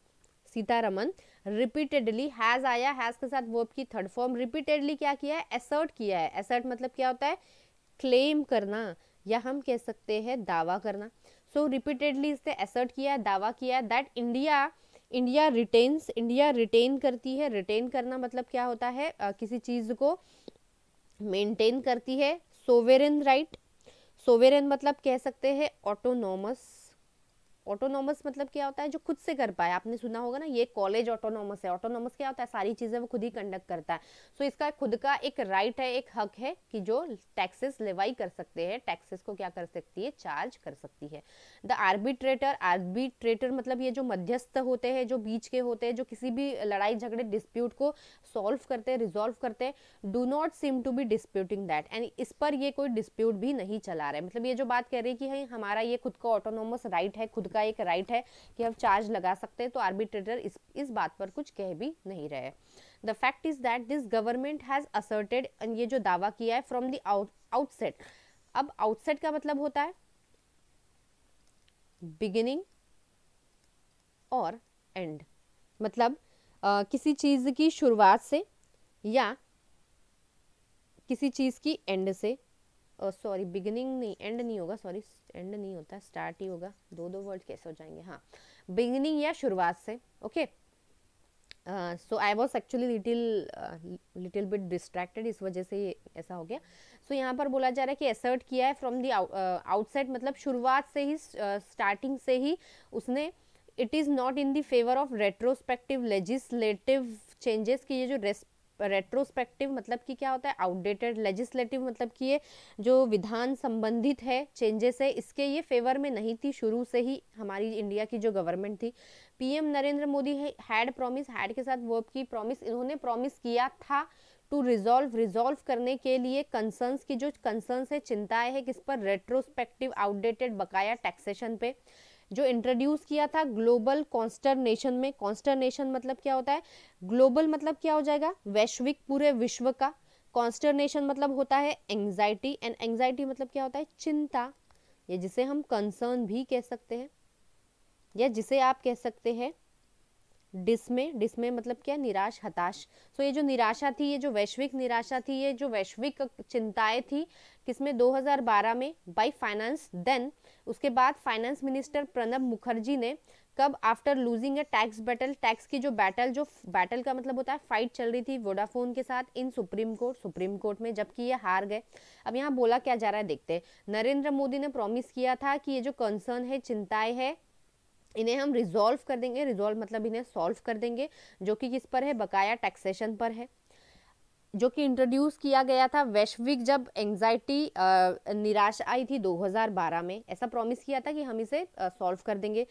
Sitharaman repeatedly has आया हैज़ के साथ वर्ब की थर्ड फॉर्म रिपीटेडली क्या किया है असर्ट किया है असर्ट मतलब क्या होता है क्लेम करना या हम कह सकते हैं दावा करना सो रिपीटेडली इसने एसर्ट किया दावा किया that India India retains India retain करती है रिटेन करना मतलब क्या होता है आ, किसी चीज़ को मेंटेन करती है सोवेरन राइट सोवेरन मतलब कह सकते हैं ऑटोनोमस ऑटोनॉमस मतलब क्या होता है जो खुद से कर पाए आपने सुना होगा ना ये कॉलेज ऑटोनॉमस है ऑटोनॉमस क्या होता है सारी चीज़ें वो खुद ही कंडक्ट करता है सो so, इसका खुद का एक राइट right है एक हक है कि जो टैक्सेस लेवाई कर सकते हैं टैक्सेस को क्या कर सकती है चार्ज कर सकती है द आर्बिट्रेटर आर्बिट्रेटर मतलब ये जो मध्यस्थ होते हैं जो बीच के होते हैं जो किसी भी लड़ाई झगड़े डिस्प्यूट को सॉल्व करते हैं रिजॉल्व करते हैं do not seem to be disputing that and इस पर ये कोई डिस्प्यूट भी नहीं चला रहे मतलब ये जो बात कह रही है कि हमारा ये खुद का ऑटोनॉमस राइट है खुद का एक राइट है कि हम चार्ज लगा सकते हैं तो आर्बिट्रेटर इस इस बात पर कुछ कह भी नहीं रहे the fact is that this government has asserted ये जो दावा किया है फ्रॉम द आउटसेट अब आउटसेट का मतलब होता है बिगिनिंग और एंड मतलब आ, किसी चीज़ की शुरुआत से या किसी चीज़ की एंड से सॉरी बिगनिंग नहीं एंड नहीं होगा सॉरी एंड नहीं होता स्टार्ट ही होगा दो दो वर्ड कैसे हो जाएंगे हाँ बिगनिंग या शुरुआत से okay so I was actually little little bit distracted इस वजह से ऐसा हो गया सो so, यहाँ पर बोला जा रहा है कि एसर्ट किया है फ्रॉम दी आउटसाइड मतलब शुरुआत से ही स्टार्टिंग uh, से ही उसने it is not in the favour of retrospective legislative changes की ये जो रेट्रोस्पेक्टिव मतलब कि क्या होता है आउटडेटेड लेजिस्लेटिव मतलब कि ये जो विधान संबंधित है चेंजेस है इसके ये फेवर में नहीं थी शुरू से ही हमारी इंडिया की जो गवर्नमेंट थी PM Narendra Modi had promise had के साथ वर्ब की प्रॉमिस इन्होंने प्रॉमिस किया था टू रिजॉल्व रिजॉल्व करने के लिए कंसर्न्स की जो कंसर्न्स है चिंताएं है किस पर रेट्रोस्पेक्टिव आउटडेटेड बकाया टैक्सेशन पे जो इंट्रोड्यूस किया था ग्लोबल कॉन्स्टरनेशन में कॉन्स्टरनेशन मतलब क्या होता है ग्लोबल मतलब क्या हो जाएगा वैश्विक पूरे विश्व का कॉन्स्टरनेशन मतलब होता है एंग्जाइटी एंड एंग्जाइटी मतलब क्या होता है चिंता या जिसे हम कंसर्न भी कह सकते हैं या जिसे आप कह सकते हैं डिसमे डिसमे मतलब क्या निराश हताश सो so, ये जो निराशा थी ये जो वैश्विक निराशा थी ये जो वैश्विक चिंताएं थी किसमें 2012 में बाय फाइनेंस देन उसके बाद फाइनेंस मिनिस्टर प्रणब मुखर्जी ने कब after losing a tax battle tax की जो बैटल जो बैटल का मतलब होता है फाइट चल रही थी वोडाफोन के साथ in Supreme Court Supreme Court में जबकि ये हार गए अब यहाँ बोला क्या जा रहा है देखते हैं नरेंद्र मोदी ने प्रॉमिस किया था कि ये जो कंसर्न है चिंताएं है इन्हें हम रिजोल्व कर देंगे रिजोल्व मतलब इन्हें सॉल्व कर देंगे जो कि किस पर है बकाया टैक्सेशन पर है जो कि इंट्रोड्यूस किया गया था वैश्विक जब एंजाइटी निराश आई थी 2012 में ऐसा प्रॉमिस किया था कि हम इसे सॉल्व कर देंगे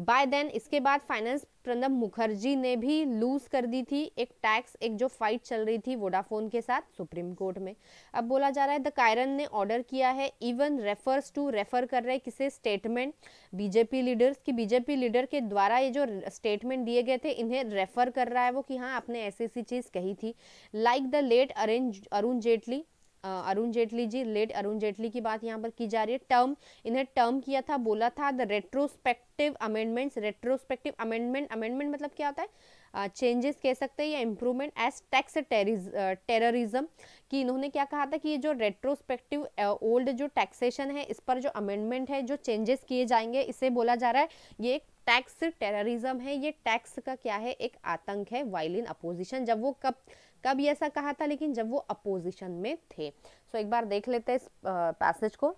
बाय देन इसके बाद फाइनेंस प्रणब मुखर्जी ने भी लूज कर दी थी एक टैक्स एक जो फाइट चल रही थी वोडाफोन के साथ सुप्रीम कोर्ट में अब बोला जा रहा है द कायरन ने ऑर्डर किया है इवन रेफर्स टू रेफर कर रहे किसे स्टेटमेंट बीजेपी लीडर्स की बीजेपी लीडर के द्वारा ये जो स्टेटमेंट दिए गए थे इन्हें रेफर कर रहा है वो कि हाँ आपने ऐसी ऐसी चीज़ कही थी लाइक द लेट अरेंज अरुण जेटली अरुण जेटली जी लेट अरुण जेटली की बात यहाँ पर की जा रही है टर्म इन्हें टर्म किया था बोला था the retrospective amendments retrospective amendment amendment मतलब क्या होता है चेंजेस कह सकते हैं या इम्प्रूवमेंट एज टैक्स टेररिज्म कि इन्होंने क्या कहा था कि ये जो रेट्रोस्पेक्टिव ओल्ड जो टैक्सेशन है इस पर जो अमेंडमेंट है जो चेंजेस किए जाएंगे इसे बोला जा रहा है ये एक टैक्स टेररिज्म है ये टैक्स का क्या है एक आतंक है वाइल अपोजिशन जब वो कब कब ये ऐसा कहा था लेकिन जब वो अपोजिशन में थे सो so, एक बार देख लेते हैं पैसेज को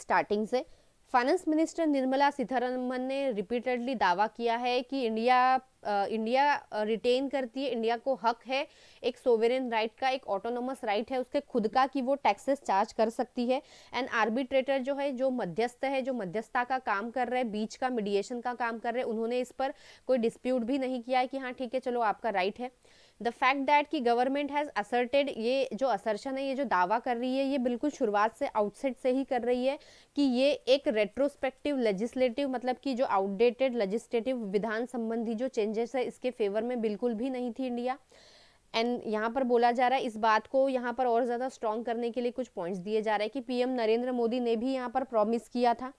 स्टार्टिंग से फाइनेंस मिनिस्टर निर्मला सीतारमन ने रिपीटेडली दावा किया है कि इंडिया इंडिया रिटेन करती है इंडिया को हक है एक सोवेरेन राइट का एक ऑटोनोमस राइट है उसके खुद का कि वो टैक्सेस चार्ज कर सकती है एंड आर्बिट्रेटर जो है जो मध्यस्थ है जो मध्यस्थता का काम कर रहे हैं बीच का मीडिएशन का काम कर रहे हैं उन्होंने इस पर कोई डिस्प्यूट भी नहीं किया है कि हाँ ठीक है चलो आपका राइट right है द फैक्ट दैट कि गवर्नमेंट हैज़ असर्टेड ये जो असर्शन है ये जो दावा कर रही है ये बिल्कुल शुरुआत से आउटसेट से ही कर रही है कि ये एक रेट्रोस्पेक्टिव लेजिस्लेटिव मतलब कि जो आउटडेटेड लेजिस्लेटिव विधान संबंधी जो चेंजेस है इसके फेवर में बिल्कुल भी नहीं थी इंडिया एंड यहाँ पर बोला जा रहा है इस बात को यहाँ पर और ज़्यादा स्ट्रॉन्ग करने के लिए कुछ पॉइंट्स दिए जा रहे हैं कि पीएम नरेंद्र मोदी ने भी यहाँ पर प्रॉमिस किया था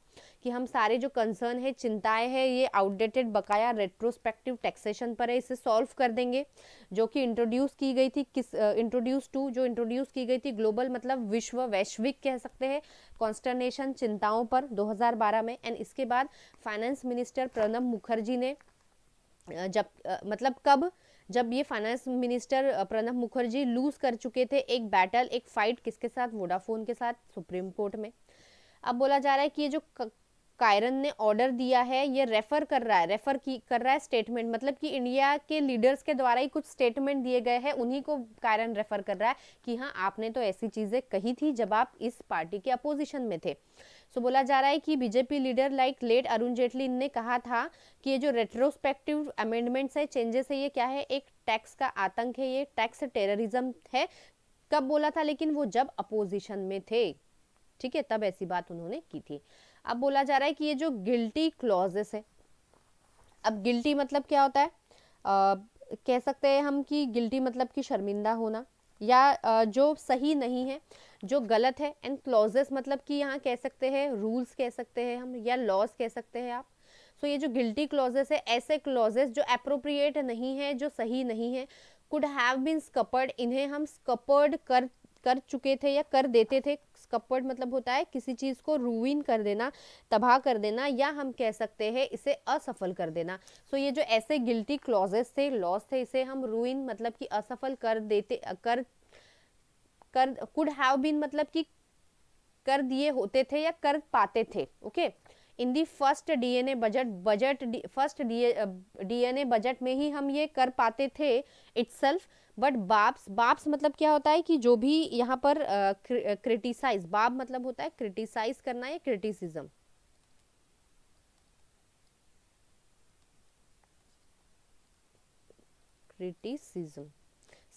कि हम सारे जो कंसर्न है चिंताएं हैं ये आउटडेटेड बकाया रेट्रोस्पेक्टिव टैक्सेशन पर है इसे सॉल्व कर देंगे जो कि इंट्रोड्यूस की गई थी किस इंट्रोड्यूस टू जो इंट्रोड्यूस की गई थी ग्लोबल मतलब विश्व वैश्विक कह सकते हैं कॉन्स्टर्नेशन चिंताओं पर 2012 में एंड इसके बाद फाइनेंस मिनिस्टर प्रणब मुखर्जी ने जब मतलब कब जब ये finance minister Pranab Mukherjee lose कर चुके थे एक बैटल एक फाइट किसके साथ वोडाफोन के साथ सुप्रीम कोर्ट में अब बोला जा रहा है कि ये जो कायरन ने ऑर्डर दिया है ये रेफर कर रहा है रेफर की कर रहा है स्टेटमेंट मतलब कि इंडिया के लीडर्स के द्वारा ही कुछ स्टेटमेंट दिए गए हैं उन्हीं को कायरन रेफर कर रहा है कि हाँ आपने तो ऐसी चीज़ें कही थी जब आप इस पार्टी के अपोजिशन में थे सो so, बोला जा रहा है कि BJP leader like late Arun Jaitley ने कहा था कि ये जो रेट्रोस्पेक्टिव अमेंडमेंट्स है चेंजेस है ये क्या है एक टैक्स का आतंक है ये टैक्स टेररिज्म है कब बोला था लेकिन वो जब अपोजिशन में थे ठीक है तब ऐसी बात उन्होंने की थी अब बोला जा रहा है कि ये जो गिल्टी क्लॉजेस है अब गिल्टी मतलब क्या होता है आ, कह सकते हैं हम कि गिल्टी मतलब कि शर्मिंदा होना या आ, जो सही नहीं है जो गलत है एंड क्लॉजेस मतलब कि यहाँ कह सकते हैं रूल्स कह सकते हैं हम या लॉज कह सकते हैं आप सो so, ये जो गिल्टी क्लॉजेस है ऐसे क्लॉजेस जो अप्रोप्रिएट नहीं है जो सही नहीं है कुड हैव बीन स्कपर्ड इन्हें हम स्कपर्ड कर कर चुके थे या कर देते थे कपट मतलब होता है किसी चीज़ को रूइन कर देना तबाह कर देना या हम कह सकते हैं इसे असफल कर देना सो ये जो ऐसे गिल्टी क्लॉजेस थे लॉस थे इसे हम रूइन मतलब कि असफल कर देते कर कर कुड हैव बीन मतलब कि कर दिए होते थे या कर पाते थे okay in the first DNA budget budget first DNA budget में ही हम ये कर पाते थे इट्सल्फ बट बाप्स बाप्स मतलब क्या होता है कि जो भी यहाँ पर क्रिटिसाइज बाप मतलब होता है क्रिटिसाइज करना या क्रिटिसिज्म क्रिटिसिज्म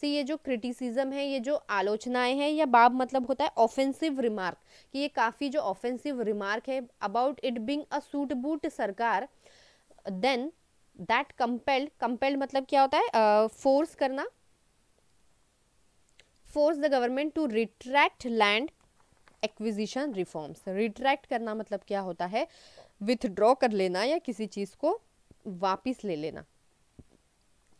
सी ये जो क्रिटिसिज्म है ये जो आलोचनाएं हैं या बाब मतलब होता है ऑफेंसिव रिमार्क कि ये काफ़ी जो ऑफेंसिव रिमार्क है about it being a suit boot सरकार देन दैट कंपेल्ड कंपेल्ड मतलब क्या होता है फोर्स uh, करना force the government to retract land acquisition reforms retract करना मतलब क्या होता है विथड्रॉ कर लेना या किसी चीज़ को वापिस ले लेना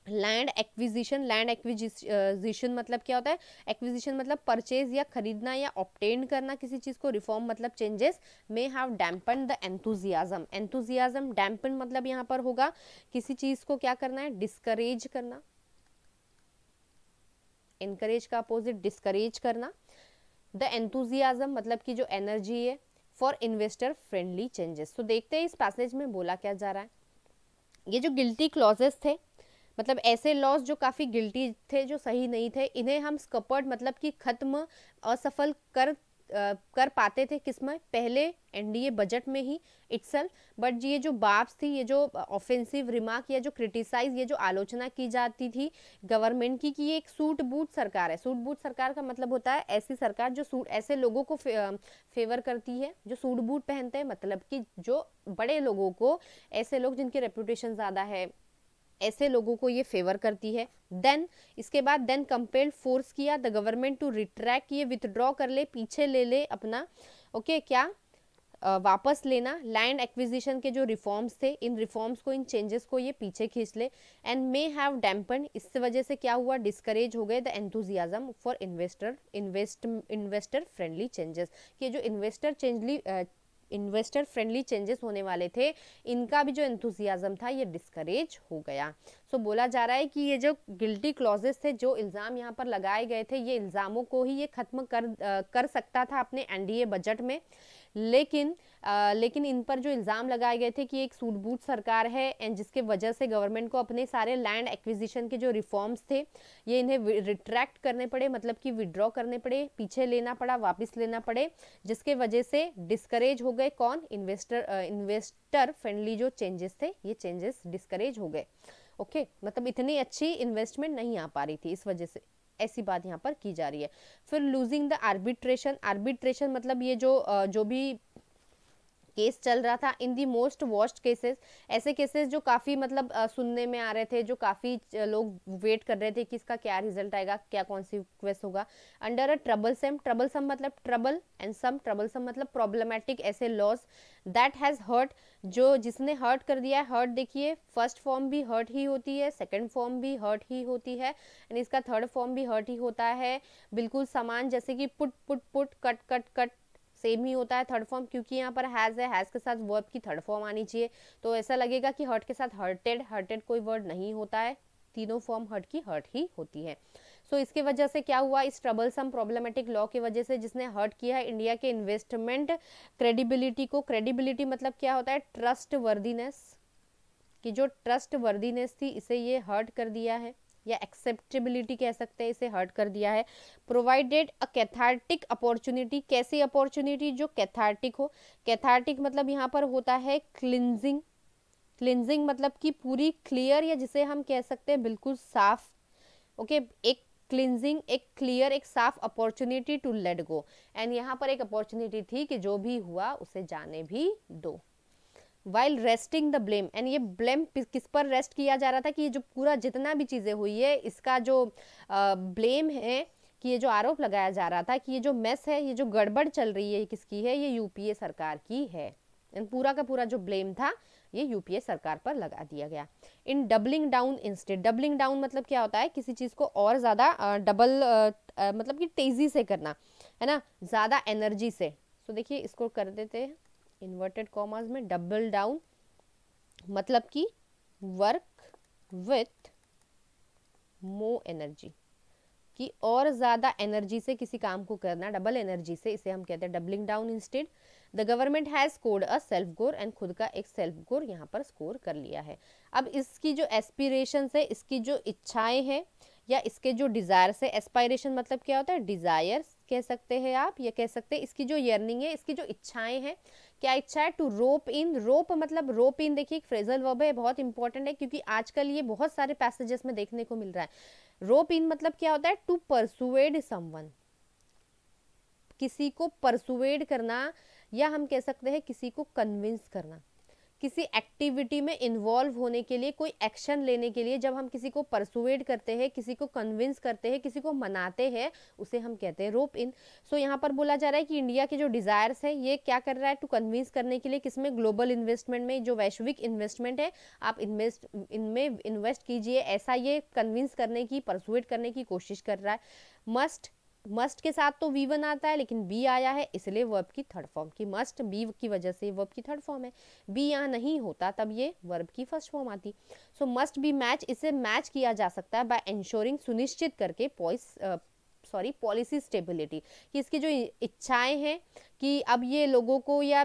लैंड एक्विजिशन लैंड एक्विजिशन मतलब क्या होता है एक्विजिशन मतलब परचेज या खरीदना या ऑप्टेन करना किसी चीज़ को रिफॉर्म मतलब changes may have dampen the enthusiasm enthusiasm dampen मतलब यहाँ पर होगा किसी चीज़ को क्या करना है डिस्करेज करना इनकरेज का अपोजिट डिस्करेज करना द एंथुजियाजम मतलब कि जो एनर्जी है फॉर इन्वेस्टर फ्रेंडली चेंजेस तो देखते हैं इस पैसेज में बोला क्या जा रहा है ये जो गिल्टी क्लॉजेस थे मतलब ऐसे लॉज जो काफ़ी गिल्टी थे जो सही नहीं थे इन्हें हम स्कपर्ड मतलब कि खत्म असफल कर कर पाते थे किस में पहले एनडीए बजट में ही इट्स बट ये जो बाप्स थी ये जो ऑफेंसिव रिमार्क या जो क्रिटिसाइज ये जो आलोचना की जाती थी गवर्नमेंट की कि ये एक सूट बूट सरकार है सूट बूट सरकार का मतलब होता है ऐसी सरकार जो सूट ऐसे लोगों को फे, फेवर करती है जो सूट बूट पहनते हैं मतलब कि जो बड़े लोगों को ऐसे लोग जिनके रेपुटेशन ज़्यादा है ऐसे लोगों को ये फेवर करती है देन इसके बाद देन कंपेल फोर्स किया द गवर्नमेंट टू रिट्रैक्ट ये विथड्रॉ कर ले पीछे ले ले अपना ओके okay, क्या आ, वापस लेना लैंड एक्विजिशन के जो रिफॉर्म्स थे इन रिफॉर्म्स को इन चेंजेस को ये पीछे खींच ले एंड मे हैव डैम्पन इस वजह से क्या हुआ डिस्करेज हो गए the enthusiasm for investor invest investor friendly changes कि जो इन्वेस्टर चेंजली इन्वेस्टर फ्रेंडली चेंजेस होने वाले थे इनका भी जो एंथुजियाज़म था ये डिस्करेज हो गया सो बोला जा रहा है कि ये जो गिल्टी क्लॉजेस थे जो इल्ज़ाम यहाँ पर लगाए गए थे ये इल्ज़ामों को ही ये ख़त्म कर कर सकता था अपने एनडीए बजट में लेकिन आ, लेकिन इन पर जो इल्ज़ाम लगाए गए थे कि एक सूटबूट सरकार है एंड जिसके वजह से गवर्नमेंट को अपने सारे लैंड एक्विजिशन के जो रिफॉर्म्स थे ये इन्हें रिट्रैक्ट करने पड़े मतलब कि विड्रॉ करने पड़े पीछे लेना पड़ा वापस लेना पड़े जिसके वजह से डिस्करेज हो गए कौन इन्वेस्टर इन्वेस्टर फ्रेंडली जो चेंजेस थे ये चेंजेस डिस्करेज हो गए ओके मतलब इतनी अच्छी इन्वेस्टमेंट नहीं आ पा रही थी इस वजह से ऐसी बात यहाँ पर की जा रही है फिर लूजिंग द आर्बिट्रेशन आर्बिट्रेशन मतलब ये जो जो भी केस चल रहा था in the most worst cases ऐसे केसेस जो काफ़ी मतलब सुनने में आ रहे थे जो काफ़ी लोग वेट कर रहे थे कि इसका क्या रिजल्ट आएगा क्या कॉन्सिक्वेंस होगा under a trouble same trouble some मतलब trouble and some trouble some मतलब प्रॉब्लमेटिक ऐसे लॉस दैट हैज़ हर्ट जो जिसने हर्ट कर दिया है हर्ट देखिए फर्स्ट फॉर्म भी हर्ट ही होती है सेकेंड फॉर्म भी हर्ट ही होती है एंड इसका थर्ड फॉर्म भी हर्ट ही होता है बिल्कुल समान जैसे कि put put put cut cut cut same ही होता है थर्ड फॉर्म क्योंकि यहाँ पर हैज़ है हैज़ के साथ वर्ब की थर्ड फॉर्म आनी चाहिए तो ऐसा लगेगा कि हर्ट के साथ हर्टेड हर्टेड कोई वर्ड नहीं होता है तीनों फॉर्म हर्ट की हर्ट ही होती है सो so, इसके वजह से क्या हुआ इस ट्रबल सम प्रॉब्लमेटिक लॉ की वजह से जिसने हर्ट किया है इंडिया के इन्वेस्टमेंट क्रेडिबिलिटी को क्रेडिबिलिटी मतलब क्या होता है ट्रस्ट वर्दीनेस कि जो ट्रस्ट वर्दीनेस थी इसे ये हर्ट कर दिया है या एक्सेप्टेबिलिटी कह सकते हैं इसे हर्ट कर दिया है प्रोवाइडेड अ कैथार्टिक अपॉर्चुनिटी कैसी अपॉर्चुनिटी जो कैथार्टिक हो कैथार्टिक मतलब यहाँ पर होता है क्लिनजिंग क्लिनजिंग मतलब कि पूरी क्लियर या जिसे हम कह सकते हैं बिल्कुल साफ ओके okay, एक क्लिनजिंग एक क्लियर एक साफ opportunity to let go and यहाँ पर एक अपॉर्चुनिटी थी कि जो भी हुआ उसे जाने भी दो while resting the blame and ये ब्लेम किस पर रेस्ट किया जा रहा था कि ये जो पूरा जितना भी चीज़ें हुई है इसका जो ब्लेम है कि ये जो आरोप लगाया जा रहा था कि ये जो मेस है ये जो गड़बड़ चल रही है किसकी है ये यूपीए सरकार की है एंड पूरा का पूरा जो ब्लेम था ये यूपीए सरकार पर लगा दिया गया in doubling down instead doubling down मतलब क्या होता है किसी चीज़ को और ज़्यादा डबल मतलब कि तेज़ी से करना है ना ज़्यादा एनर्जी से तो देखिए इसको कर देते हैं इन्वर्टेड कॉमास में डबल डाउन मतलब कि वर्क विथ मो एनर्जी कि और ज़्यादा एनर्जी से किसी काम को करना डबल एनर्जी से इसे हम कहते हैं doubling down instead the government has scored a self goal and खुद का एक सेल्फ गोर यहाँ पर स्कोर कर लिया है अब इसकी जो एस्पिरेशंस है इसकी जो इच्छाएं हैं या इसके जो डिज़ायर से एस्पायरेशन मतलब क्या होता है डिज़ायर कह सकते हैं आप या कह सकते हैं इसकी जो यर्निंग है इसकी जो इच्छाएं हैं क्या इच्छा है टू रोप इन रोप मतलब रोप इन देखिए एक फ्रेजल वर्ब है बहुत इंपॉर्टेंट है क्योंकि आजकल ये बहुत सारे पैसेजेस में देखने को मिल रहा है रोप इन मतलब क्या होता है टू परसुएड समवन किसी को परसुएड करना या हम कह सकते हैं किसी को कन्विंस करना किसी एक्टिविटी में इन्वॉल्व होने के लिए कोई एक्शन लेने के लिए जब हम किसी को परसुएड करते हैं किसी को कन्विंस करते हैं किसी को मनाते हैं उसे हम कहते हैं रोप इन सो यहाँ पर बोला जा रहा है कि इंडिया के जो डिज़ायर्स है ये क्या कर रहा है टू कन्विंस करने के लिए किसमें ग्लोबल इन्वेस्टमेंट में जो वैश्विक इन्वेस्टमेंट है आप इन्वेस्ट इनमें इन्वेस्ट कीजिए ऐसा ये कन्विंस करने की परसुएड करने की कोशिश कर रहा है मस्ट मस्ट के साथ तो वी वन आता है लेकिन बी आया है इसलिए वर्ब की थर्ड फॉर्म की मस्ट बी की वजह से वर्ब की थर्ड फॉर्म है बी यहाँ नहीं होता तब ये वर्ब की फर्स्ट फॉर्म आती सो मस्ट बी मैच इसे मैच किया जा सकता है बाय इंश्योरिंग सुनिश्चित करके पॉइस सॉरी पॉलिसी स्टेबिलिटी कि इसकी जो इच्छाएं हैं कि अब ये लोगों को या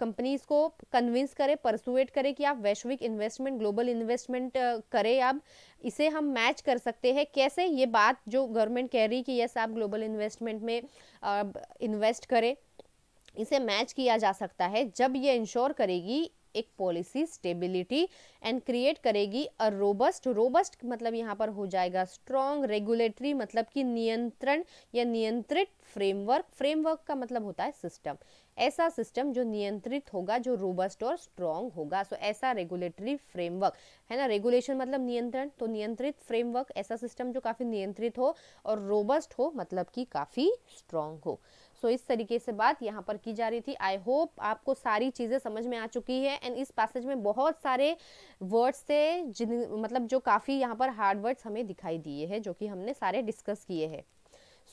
कंपनीज को कन्विंस करे परसुएट करे कि आप वैश्विक इन्वेस्टमेंट ग्लोबल इन्वेस्टमेंट करें अब इसे हम मैच कर सकते हैं कैसे ये बात जो गवर्नमेंट कह रही कि यस आप ग्लोबल इन्वेस्टमेंट में इन्वेस्ट करें इसे मैच किया जा सकता है जब ये इंश्योर करेगी एक पॉलिसी स्टेबिलिटी एंड क्रिएट करेगी अ रोबस्ट रोबस्ट मतलब यहाँ पर हो जाएगा स्ट्रॉन्ग रेगुलेटरी मतलब कि नियंत्रण या नियंत्रित फ्रेमवर्क फ्रेमवर्क का मतलब होता है सिस्टम ऐसा सिस्टम जो नियंत्रित होगा जो रोबस्ट और स्ट्रॉन्ग होगा सो ऐसा रेगुलेटरी फ्रेमवर्क है ना रेगुलेशन मतलब नियंत्रण तो नियंत्रित फ्रेमवर्क ऐसा सिस्टम जो काफ़ी नियंत्रित हो और रोबस्ट हो मतलब कि काफ़ी स्ट्रॉन्ग हो सो इस तरीके से बात यहाँ पर की जा रही थी आई होप आपको सारी चीज़ें समझ में आ चुकी है एंड इस पैसेज में बहुत सारे वर्ड्स थे जिन मतलब जो काफ़ी यहाँ पर हार्ड वर्ड्स हमें दिखाई दिए हैं जो कि हमने सारे डिस्कस किए हैं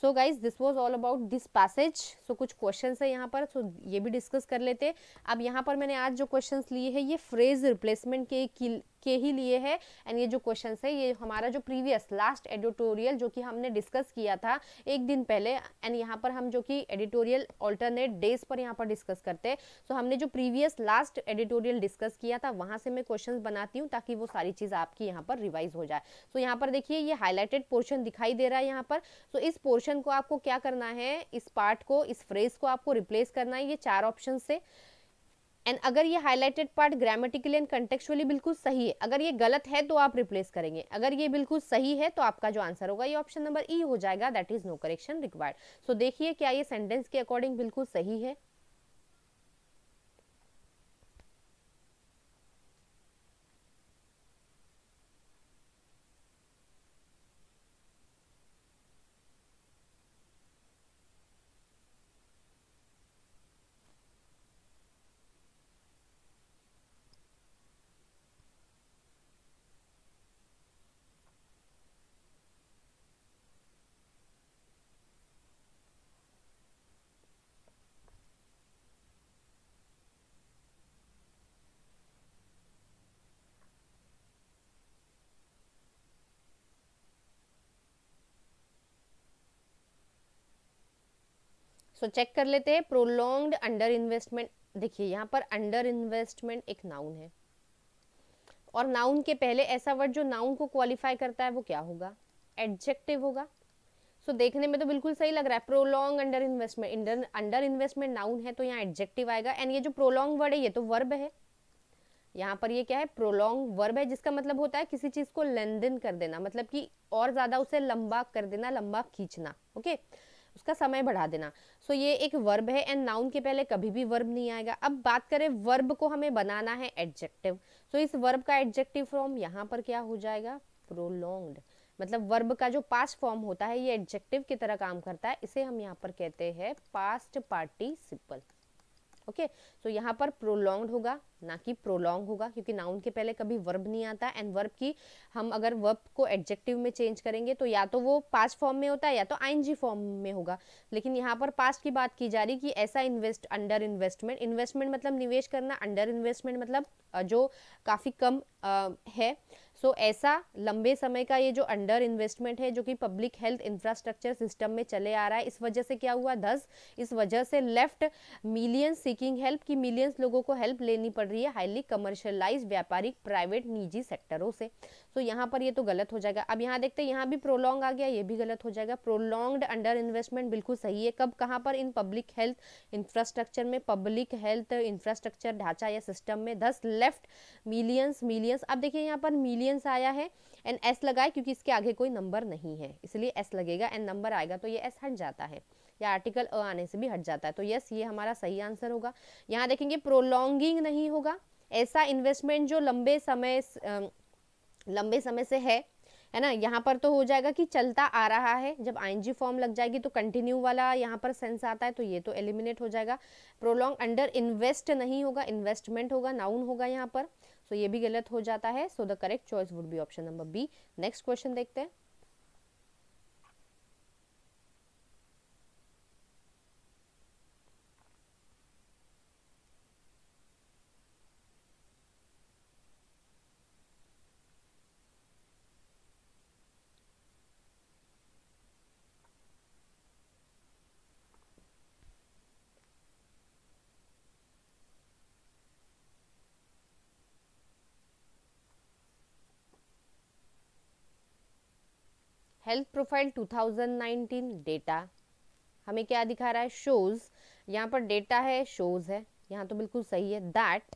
so guys this was all about this passage so कुछ क्वेश्चन है यहाँ पर सो तो so ये भी डिस्कस कर लेते अब यहाँ पर मैंने आज जो क्वेश्चन लिए हैं ये फ्रेज रिप्लेसमेंट के के ही लिए है एंड ये जो क्वेश्चन है ये हमारा जो प्रीवियस लास्ट एडिटोरियल जो कि हमने डिस्कस किया था एक दिन पहले एंड यहाँ पर हम जो कि एडिटोरियल ऑल्टरनेट डेज पर यहाँ पर डिस्कस करते हैं सो हमने जो प्रीवियस लास्ट एडिटोरियल डिस्कस किया था वहाँ से मैं क्वेश्चन बनाती हूँ ताकि वो सारी चीज़ आपकी यहाँ पर रिवाइज हो जाए सो so, यहाँ पर देखिए ये हाईलाइटेड पोर्शन दिखाई दे रहा है यहाँ पर सो so, इस पोर्शन को आपको क्या करना है इस पार्ट को इस फ्रेज को आपको रिप्लेस करना है ये चार ऑप्शन से एंड अगर ये highlighted part grammatically and contextually बिल्कुल सही है अगर ये गलत है तो आप रिप्लेस करेंगे अगर ये बिल्कुल सही है तो आपका जो आंसर होगा ये ऑप्शन नंबर ई हो जाएगा that is no correction required so देखिए क्या ये सेंटेंस के अकॉर्डिंग बिल्कुल सही है सो so, चेक कर लेते हैं प्रोलोंग्ड अंडर इन्वेस्टमेंट देखिए यहाँ पर अंडर इन्वेस्टमेंट एक नाउन है और नाउन के पहले ऐसा वर्ड जो नाउन को क्वालिफाई करता है वो क्या होगा एडजेक्टिव होगा सो so, देखने में तो बिल्कुल सही लग रहा है prolong under investment under investment noun है तो यहाँ एडजेक्टिव आएगा एंड ये जो प्रोलॉन्ग वर्ड है ये तो वर्ब है यहाँ पर ये क्या है प्रोलॉन्ग वर्ब है जिसका मतलब होता है किसी चीज़ को लेन कर देना मतलब कि और ज़्यादा उसे लंबा कर देना लंबा खींचना ओके उसका समय बढ़ा देना सो ये एक वर्ब है एंड नाउन के पहले कभी भी वर्ब नहीं आएगा अब बात करें वर्ब को हमें बनाना है एडजेक्टिव सो इस वर्ब का एडजेक्टिव फॉर्म यहाँ पर क्या हो जाएगा प्रोलोंग्ड मतलब वर्ब का जो पास्ट फॉर्म होता है ये एडजेक्टिव की तरह काम करता है इसे हम यहाँ पर कहते हैं पास्ट पार्टिसिपल ओके सो यहाँ पर प्रोलॉन्ग होगा ना कि प्रोलॉन्ग होगा क्योंकि नाउन के पहले कभी वर्ब नहीं आता एंड वर्ब की हम अगर वर्ब को एडजेक्टिव में चेंज करेंगे तो या तो वो पास्ट फॉर्म में होता है या तो आईएनजी फॉर्म में होगा लेकिन यहाँ पर पास्ट की बात की जा रही कि ऐसा इन्वेस्ट अंडर इन्वेस्टमेंट इन्वेस्टमेंट मतलब निवेश करना अंडर इन्वेस्टमेंट मतलब जो काफ़ी कम आ, है सो so, ऐसा लंबे समय का ये जो अंडर इन्वेस्टमेंट है जो कि पब्लिक हेल्थ इंफ्रास्ट्रक्चर सिस्टम में चले आ रहा है इस वजह से क्या हुआ दस इस वजह से लेफ्ट मिलियंस सीकिंग हेल्प की मिलियंस लोगों को हेल्प लेनी पड़ रही है हाईली कमर्शलाइज व्यापारिक प्राइवेट निजी सेक्टरों से सो so, यहाँ पर ये तो गलत हो जाएगा अब यहाँ देखते हैं यहाँ भी प्रोलॉन्ग आ गया ये भी गलत हो जाएगा प्रोलॉन्ग्ड अंडर इन्वेस्टमेंट बिल्कुल सही है कब कहाँ पर इन पब्लिक हेल्थ इंफ्रास्ट्रक्चर में पब्लिक हेल्थ इंफ्रास्ट्रक्चर ढांचा या सिस्टम में दस लेफ्ट मिलियंस मिलियंस अब देखिए यहाँ पर मिलियन मिलियंस आया है एंड एस लगाए क्योंकि इसके आगे कोई नंबर नहीं है इसलिए एस लगेगा एंड नंबर आएगा तो ये एस हट जाता है या आर्टिकल अ आने से भी हट जाता है तो यस ये हमारा सही आंसर होगा यहाँ देखेंगे प्रोलोंगिंग नहीं होगा ऐसा इन्वेस्टमेंट जो लंबे समय लंबे समय से है है ना यहाँ पर तो हो जाएगा कि चलता आ रहा है जब आईएनजी फॉर्म लग जाएगी तो कंटिन्यू वाला यहाँ पर सेंस आता है तो ये तो एलिमिनेट हो जाएगा प्रोलॉन्ग अंडर इन्वेस्ट नहीं होगा इन्वेस्टमेंट होगा नाउन होगा यहाँ पर सो तो so, ये भी गलत हो जाता है so the correct choice would be option number B next question देखते हैं हेल्थ प्रोफाइल 2019 डेटा हमें क्या दिखा रहा है शोज यहाँ पर डेटा है शोज है यहाँ तो बिल्कुल सही है that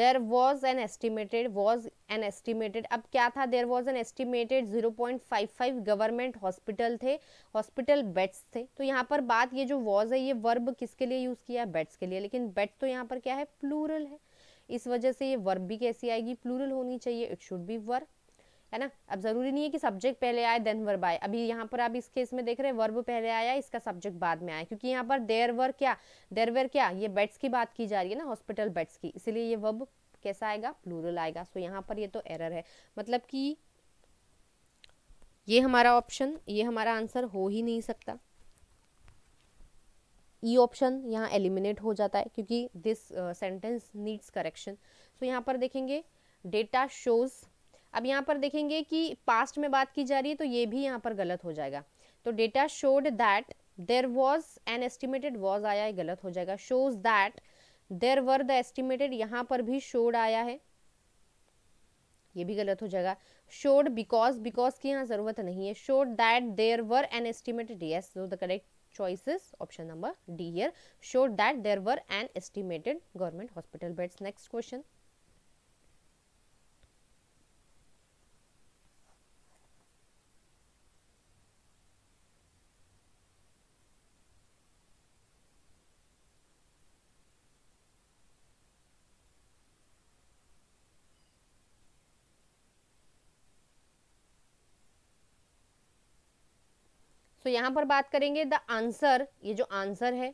there was an estimated was an estimated अब क्या था there was an estimated 0.55 government hospital थे हॉस्पिटल बेड्स थे तो यहाँ पर बात ये जो वॉज है ये वर्ब किसके लिए यूज़ किया है बेड्स के लिए लेकिन बेड तो यहाँ पर क्या है प्लूरल है इस वजह से ये वर्ब भी कैसी आएगी प्लूरल होनी चाहिए इट शुड बी वर्ब है ना अब ज़रूरी नहीं है कि सब्जेक्ट पहले आए देन वर्ब आए अभी यहाँ पर आप इस केस में देख रहे हैं वर्ब पहले आया इसका सब्जेक्ट बाद में आया क्योंकि यहाँ पर देर वर क्या देर वर क्या ये बेड्स की बात की जा रही है ना हॉस्पिटल बेड्स की इसीलिए ये वर्ब कैसा आएगा प्लूरल आएगा सो यहाँ पर ये तो एरर है मतलब कि ये हमारा ऑप्शन ये हमारा आंसर हो ही नहीं सकता ई e ऑप्शन यहाँ एलिमिनेट हो जाता है क्योंकि this sentence needs correction so यहाँ पर देखेंगे डेटा शोज़ अब यहाँ पर देखेंगे कि पास्ट में बात की जा रही है तो ये भी यहाँ पर गलत हो जाएगा तो data showed that there was an estimated was आया है गलत हो जाएगा shows that there were the estimated यहाँ पर भी शोड आया है ये भी गलत हो जाएगा शोड बिकॉज बिकॉज की यहाँ ज़रूरत नहीं है showed that there were an estimated yes the correct choices option number d here showed that there were an estimated government hospital beds next question so तो यहाँ पर बात करेंगे द आंसर ये जो आंसर है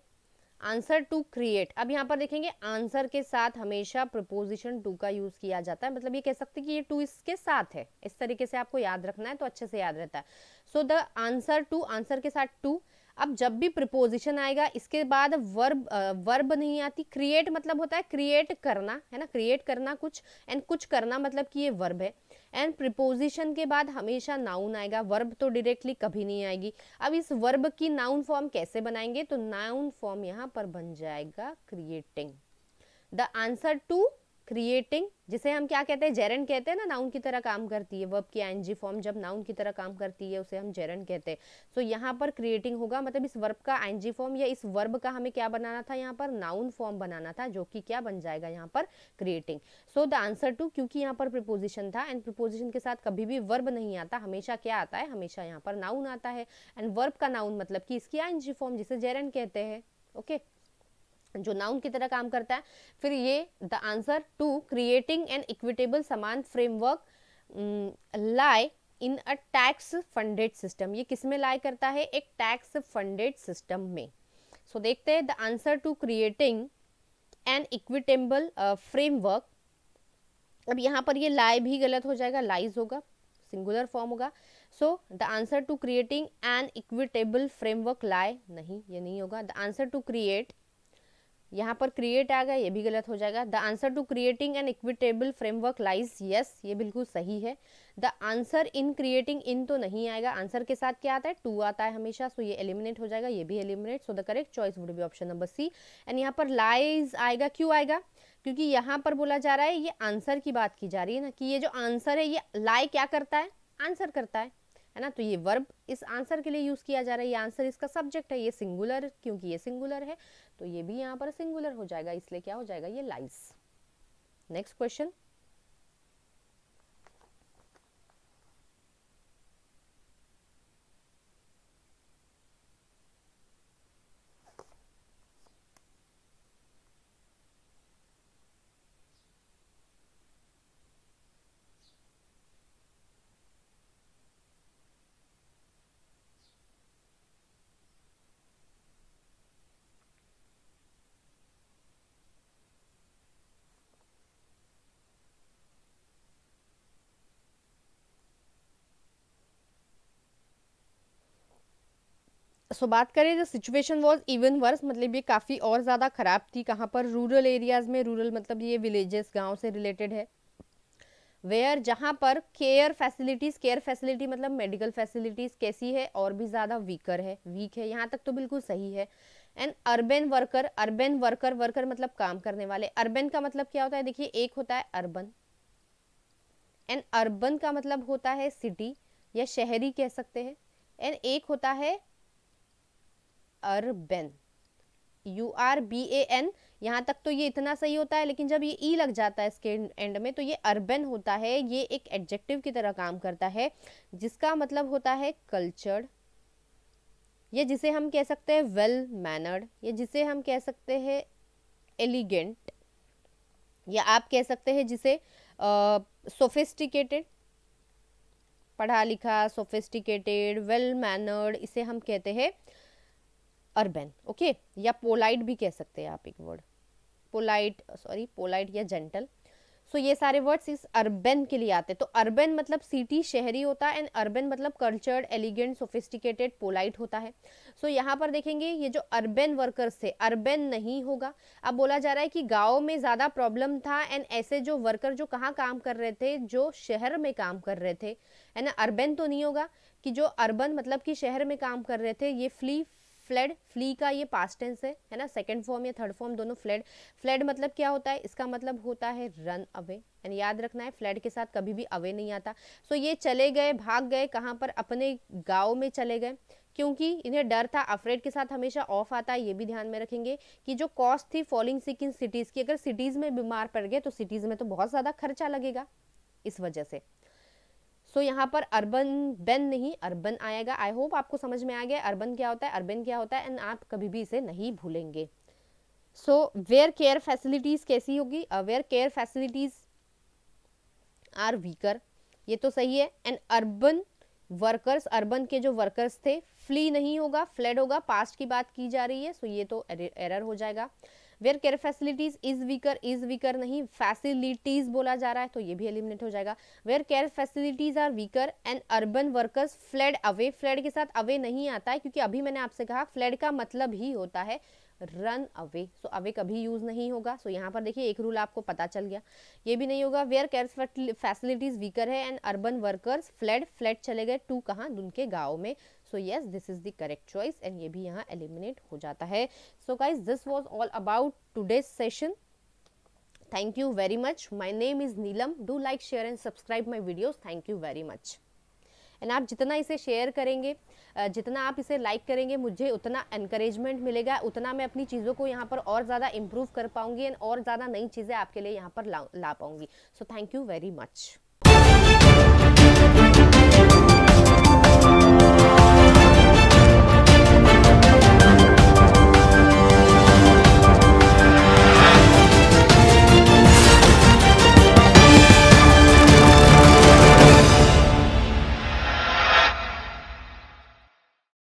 आंसर टू क्रिएट अब यहाँ पर देखेंगे आंसर के साथ हमेशा प्रपोजिशन टू का यूज़ किया जाता है मतलब ये कह सकते हैं कि ये टू इसके साथ है इस तरीके से आपको याद रखना है तो अच्छे से याद रहता है so the answer to answer के साथ टू अब जब भी प्रपोजिशन आएगा इसके बाद वर्ब वर्ब नहीं आती क्रिएट मतलब होता है क्रिएट करना है ना क्रिएट करना कुछ एंड कुछ करना मतलब कि ये वर्ब है एंड प्रिपोजिशन के बाद हमेशा नाउन आएगा वर्ब तो डायरेक्टली कभी नहीं आएगी अब इस वर्ब की नाउन फॉर्म कैसे बनाएंगे तो नाउन फॉर्म यहाँ पर बन जाएगा creating the answer to creating जिसे हम क्या कहते हैं जेरन कहते हैं ना नाउन की तरह काम करती है वर्ब की एनजी फॉर्म जब नाउन की तरह काम करती है उसे हम जेरन कहते हैं सो so, यहाँ पर क्रिएटिंग होगा मतलब इस वर्ब का एनजी फॉर्म या इस वर्ब का हमें क्या बनाना था यहाँ पर नाउन फॉर्म बनाना था जो कि क्या बन जाएगा यहाँ पर creating so the answer to क्योंकि यहाँ पर प्रिपोजिशन था एंड प्रिपोजिशन के साथ कभी भी वर्ब नहीं आता हमेशा क्या आता है हमेशा यहाँ पर नाउन आता है एंड वर्ब का नाउन मतलब कि इसकी एनजी फॉर्म जिसे जेरन कहते हैं ओके okay? जो नाउन की तरह काम करता है फिर ये the answer to creating an equitable समान framework lie in a tax funded system ये किस में लाई करता है एक टैक्स फंडेड सिस्टम में सो so, देखते हैं the answer to creating an equitable framework अब यहाँ पर ये लाए भी गलत हो जाएगा लाइज होगा सिंगुलर फॉर्म होगा so the answer to creating an equitable framework lie नहीं ये नहीं होगा द आंसर टू क्रिएट यहाँ पर क्रिएट आ गया ये भी गलत हो जाएगा the answer to creating an equitable framework lies yes ये बिल्कुल सही है the answer in creating in तो नहीं आएगा आंसर के साथ क्या आता है टू आता है हमेशा सो so ये एलिमिनेट हो जाएगा ये भी eliminate so the correct choice would be option number C and यहाँ पर लाइज आएगा क्यों आएगा क्योंकि यहाँ पर बोला जा रहा है ये आंसर की बात की जा रही है ना कि ये जो आंसर है ये लाई क्या करता है आंसर करता है है ना तो ये वर्ब इस आंसर के लिए यूज़ किया जा रहा है ये आंसर इसका सब्जेक्ट है ये सिंगुलर क्योंकि ये सिंगुलर है तो ये भी यहाँ पर सिंगुलर हो जाएगा इसलिए क्या हो जाएगा ये लाइज नेक्स्ट क्वेश्चन सो बात करें जो सिचुएशन वॉज इवन वर्स मतलब ये काफ़ी और ज़्यादा ख़राब थी कहाँ पर रूरल एरियाज़ में रूरल मतलब ये विलेजेस गांव से रिलेटेड है वेयर जहाँ पर केयर फैसिलिटीज़ केयर फैसिलिटी मतलब मेडिकल फैसिलिटीज़ कैसी है और भी ज़्यादा वीकर है वीक है यहाँ तक तो बिल्कुल सही है and urban worker urban worker worker मतलब काम करने वाले अर्बन का मतलब क्या होता है देखिए एक होता है अर्बन एंड अर्बन का मतलब होता है सिटी या शहरी कह सकते हैं एंड एक होता है urbane U R B A N यहाँ तक तो ये इतना सही होता है लेकिन जब ये ई e लग जाता है इसके एंड में तो ये अर्बन होता है ये एक एडजेक्टिव की तरह काम करता है जिसका मतलब होता है कल्चर्ड या जिसे हम कह सकते हैं वेल मैनर्ड या जिसे हम कह सकते हैं एलिगेंट या आप कह सकते हैं जिसे सोफिस्टिकेटेड पढ़ा लिखा सोफिस्टिकेटेड वेल मैनर्ड इसे हम कहते हैं अर्बन ओके या पोलाइट भी कह सकते हैं आप एक वर्ड पोलाइट सॉरी पोलाइट या जेंटल सो so, ये सारे वर्ड्स इस अर्बन के लिए आते हैं तो अर्बन मतलब सिटी शहरी होता है एंड अर्बन मतलब कल्चर्ड एलिगेंट सोफिस्टिकेटेड पोलाइट होता है सो so, यहाँ पर देखेंगे ये जो अर्बन वर्कर्स थे अर्बन नहीं होगा अब बोला जा रहा है कि गाँव में ज़्यादा प्रॉब्लम था एंड ऐसे जो वर्कर जो कहाँ काम कर रहे थे जो शहर में काम कर रहे थे है ना अर्बन तो नहीं होगा कि जो अर्बन मतलब कि शहर में काम कर रहे थे ये फ्ली फ्लेड फ्ली का ये पास्ट टेंस है है ना सेकेंड फॉर्म या थर्ड फॉर्म दोनों फ्लेड फ्लेड मतलब क्या होता है इसका मतलब होता है रन अवे एंड याद रखना है फ्लड के साथ कभी भी अवे नहीं आता सो ये चले गए भाग गए कहाँ पर अपने गाँव में चले गए क्योंकि इन्हें डर था अफ्रेड के साथ हमेशा ऑफ आता है ये भी ध्यान में रखेंगे कि जो कॉस्ट थी फॉलिंग सिक इन सिटीज़ की अगर सिटीज़ में बीमार पड़ गए तो सिटीज़ में तो बहुत ज़्यादा खर्चा लगेगा इस वजह से सो so, यहाँ पर अर्बन बेन नहीं अर्बन आएगा आई होप आपको समझ में आ गया अर्बन क्या होता है अर्बन क्या होता है एंड आप कभी भी इसे नहीं भूलेंगे सो वेयर केयर फैसिलिटीज़ कैसी होगी where care facilities are weaker ये तो सही है एंड अर्बन वर्कर्स अर्बन के जो वर्कर्स थे फ्ली नहीं होगा फ्लैड होगा पास्ट की बात की जा रही है सो so ये तो एरर हो जाएगा where care facilities is weaker is weaker नहीं फैसिलिटीज बोला जा रहा है तो ये भी एलिमिनेट हो जाएगा where care facilities are weaker and urban workers fled away fled के साथ अवे नहीं आता है क्योंकि अभी मैंने आपसे कहा फ्लैड का मतलब ही होता है रन अवे सो अवे कभी यूज नहीं होगा सो so, यहाँ पर देखिए एक रूल आपको पता चल गया ये भी नहीं होगा वेयर केयर फैसिलिटीज वीकर है and urban workers fled flood चले गए टू कहाँ उनके गाँव में so yes this is the correct choice and ये भी यहाँ एलिमिनेट हो जाता है so guys this was all about today's session thank you very much my name is Neelam do like share and subscribe my videos thank you very much and आप जितना इसे share करेंगे जितना आप इसे लाइक करेंगे मुझे उतना इनक्रेजमेंट मिलेगा उतना मैं अपनी चीज़ों को यहाँ पर और ज़्यादा इम्प्रूव कर पाऊँगी एंड और ज़्यादा नई चीज़ें आपके लिए यहाँ पर ला ला पाऊँगी so thank you very much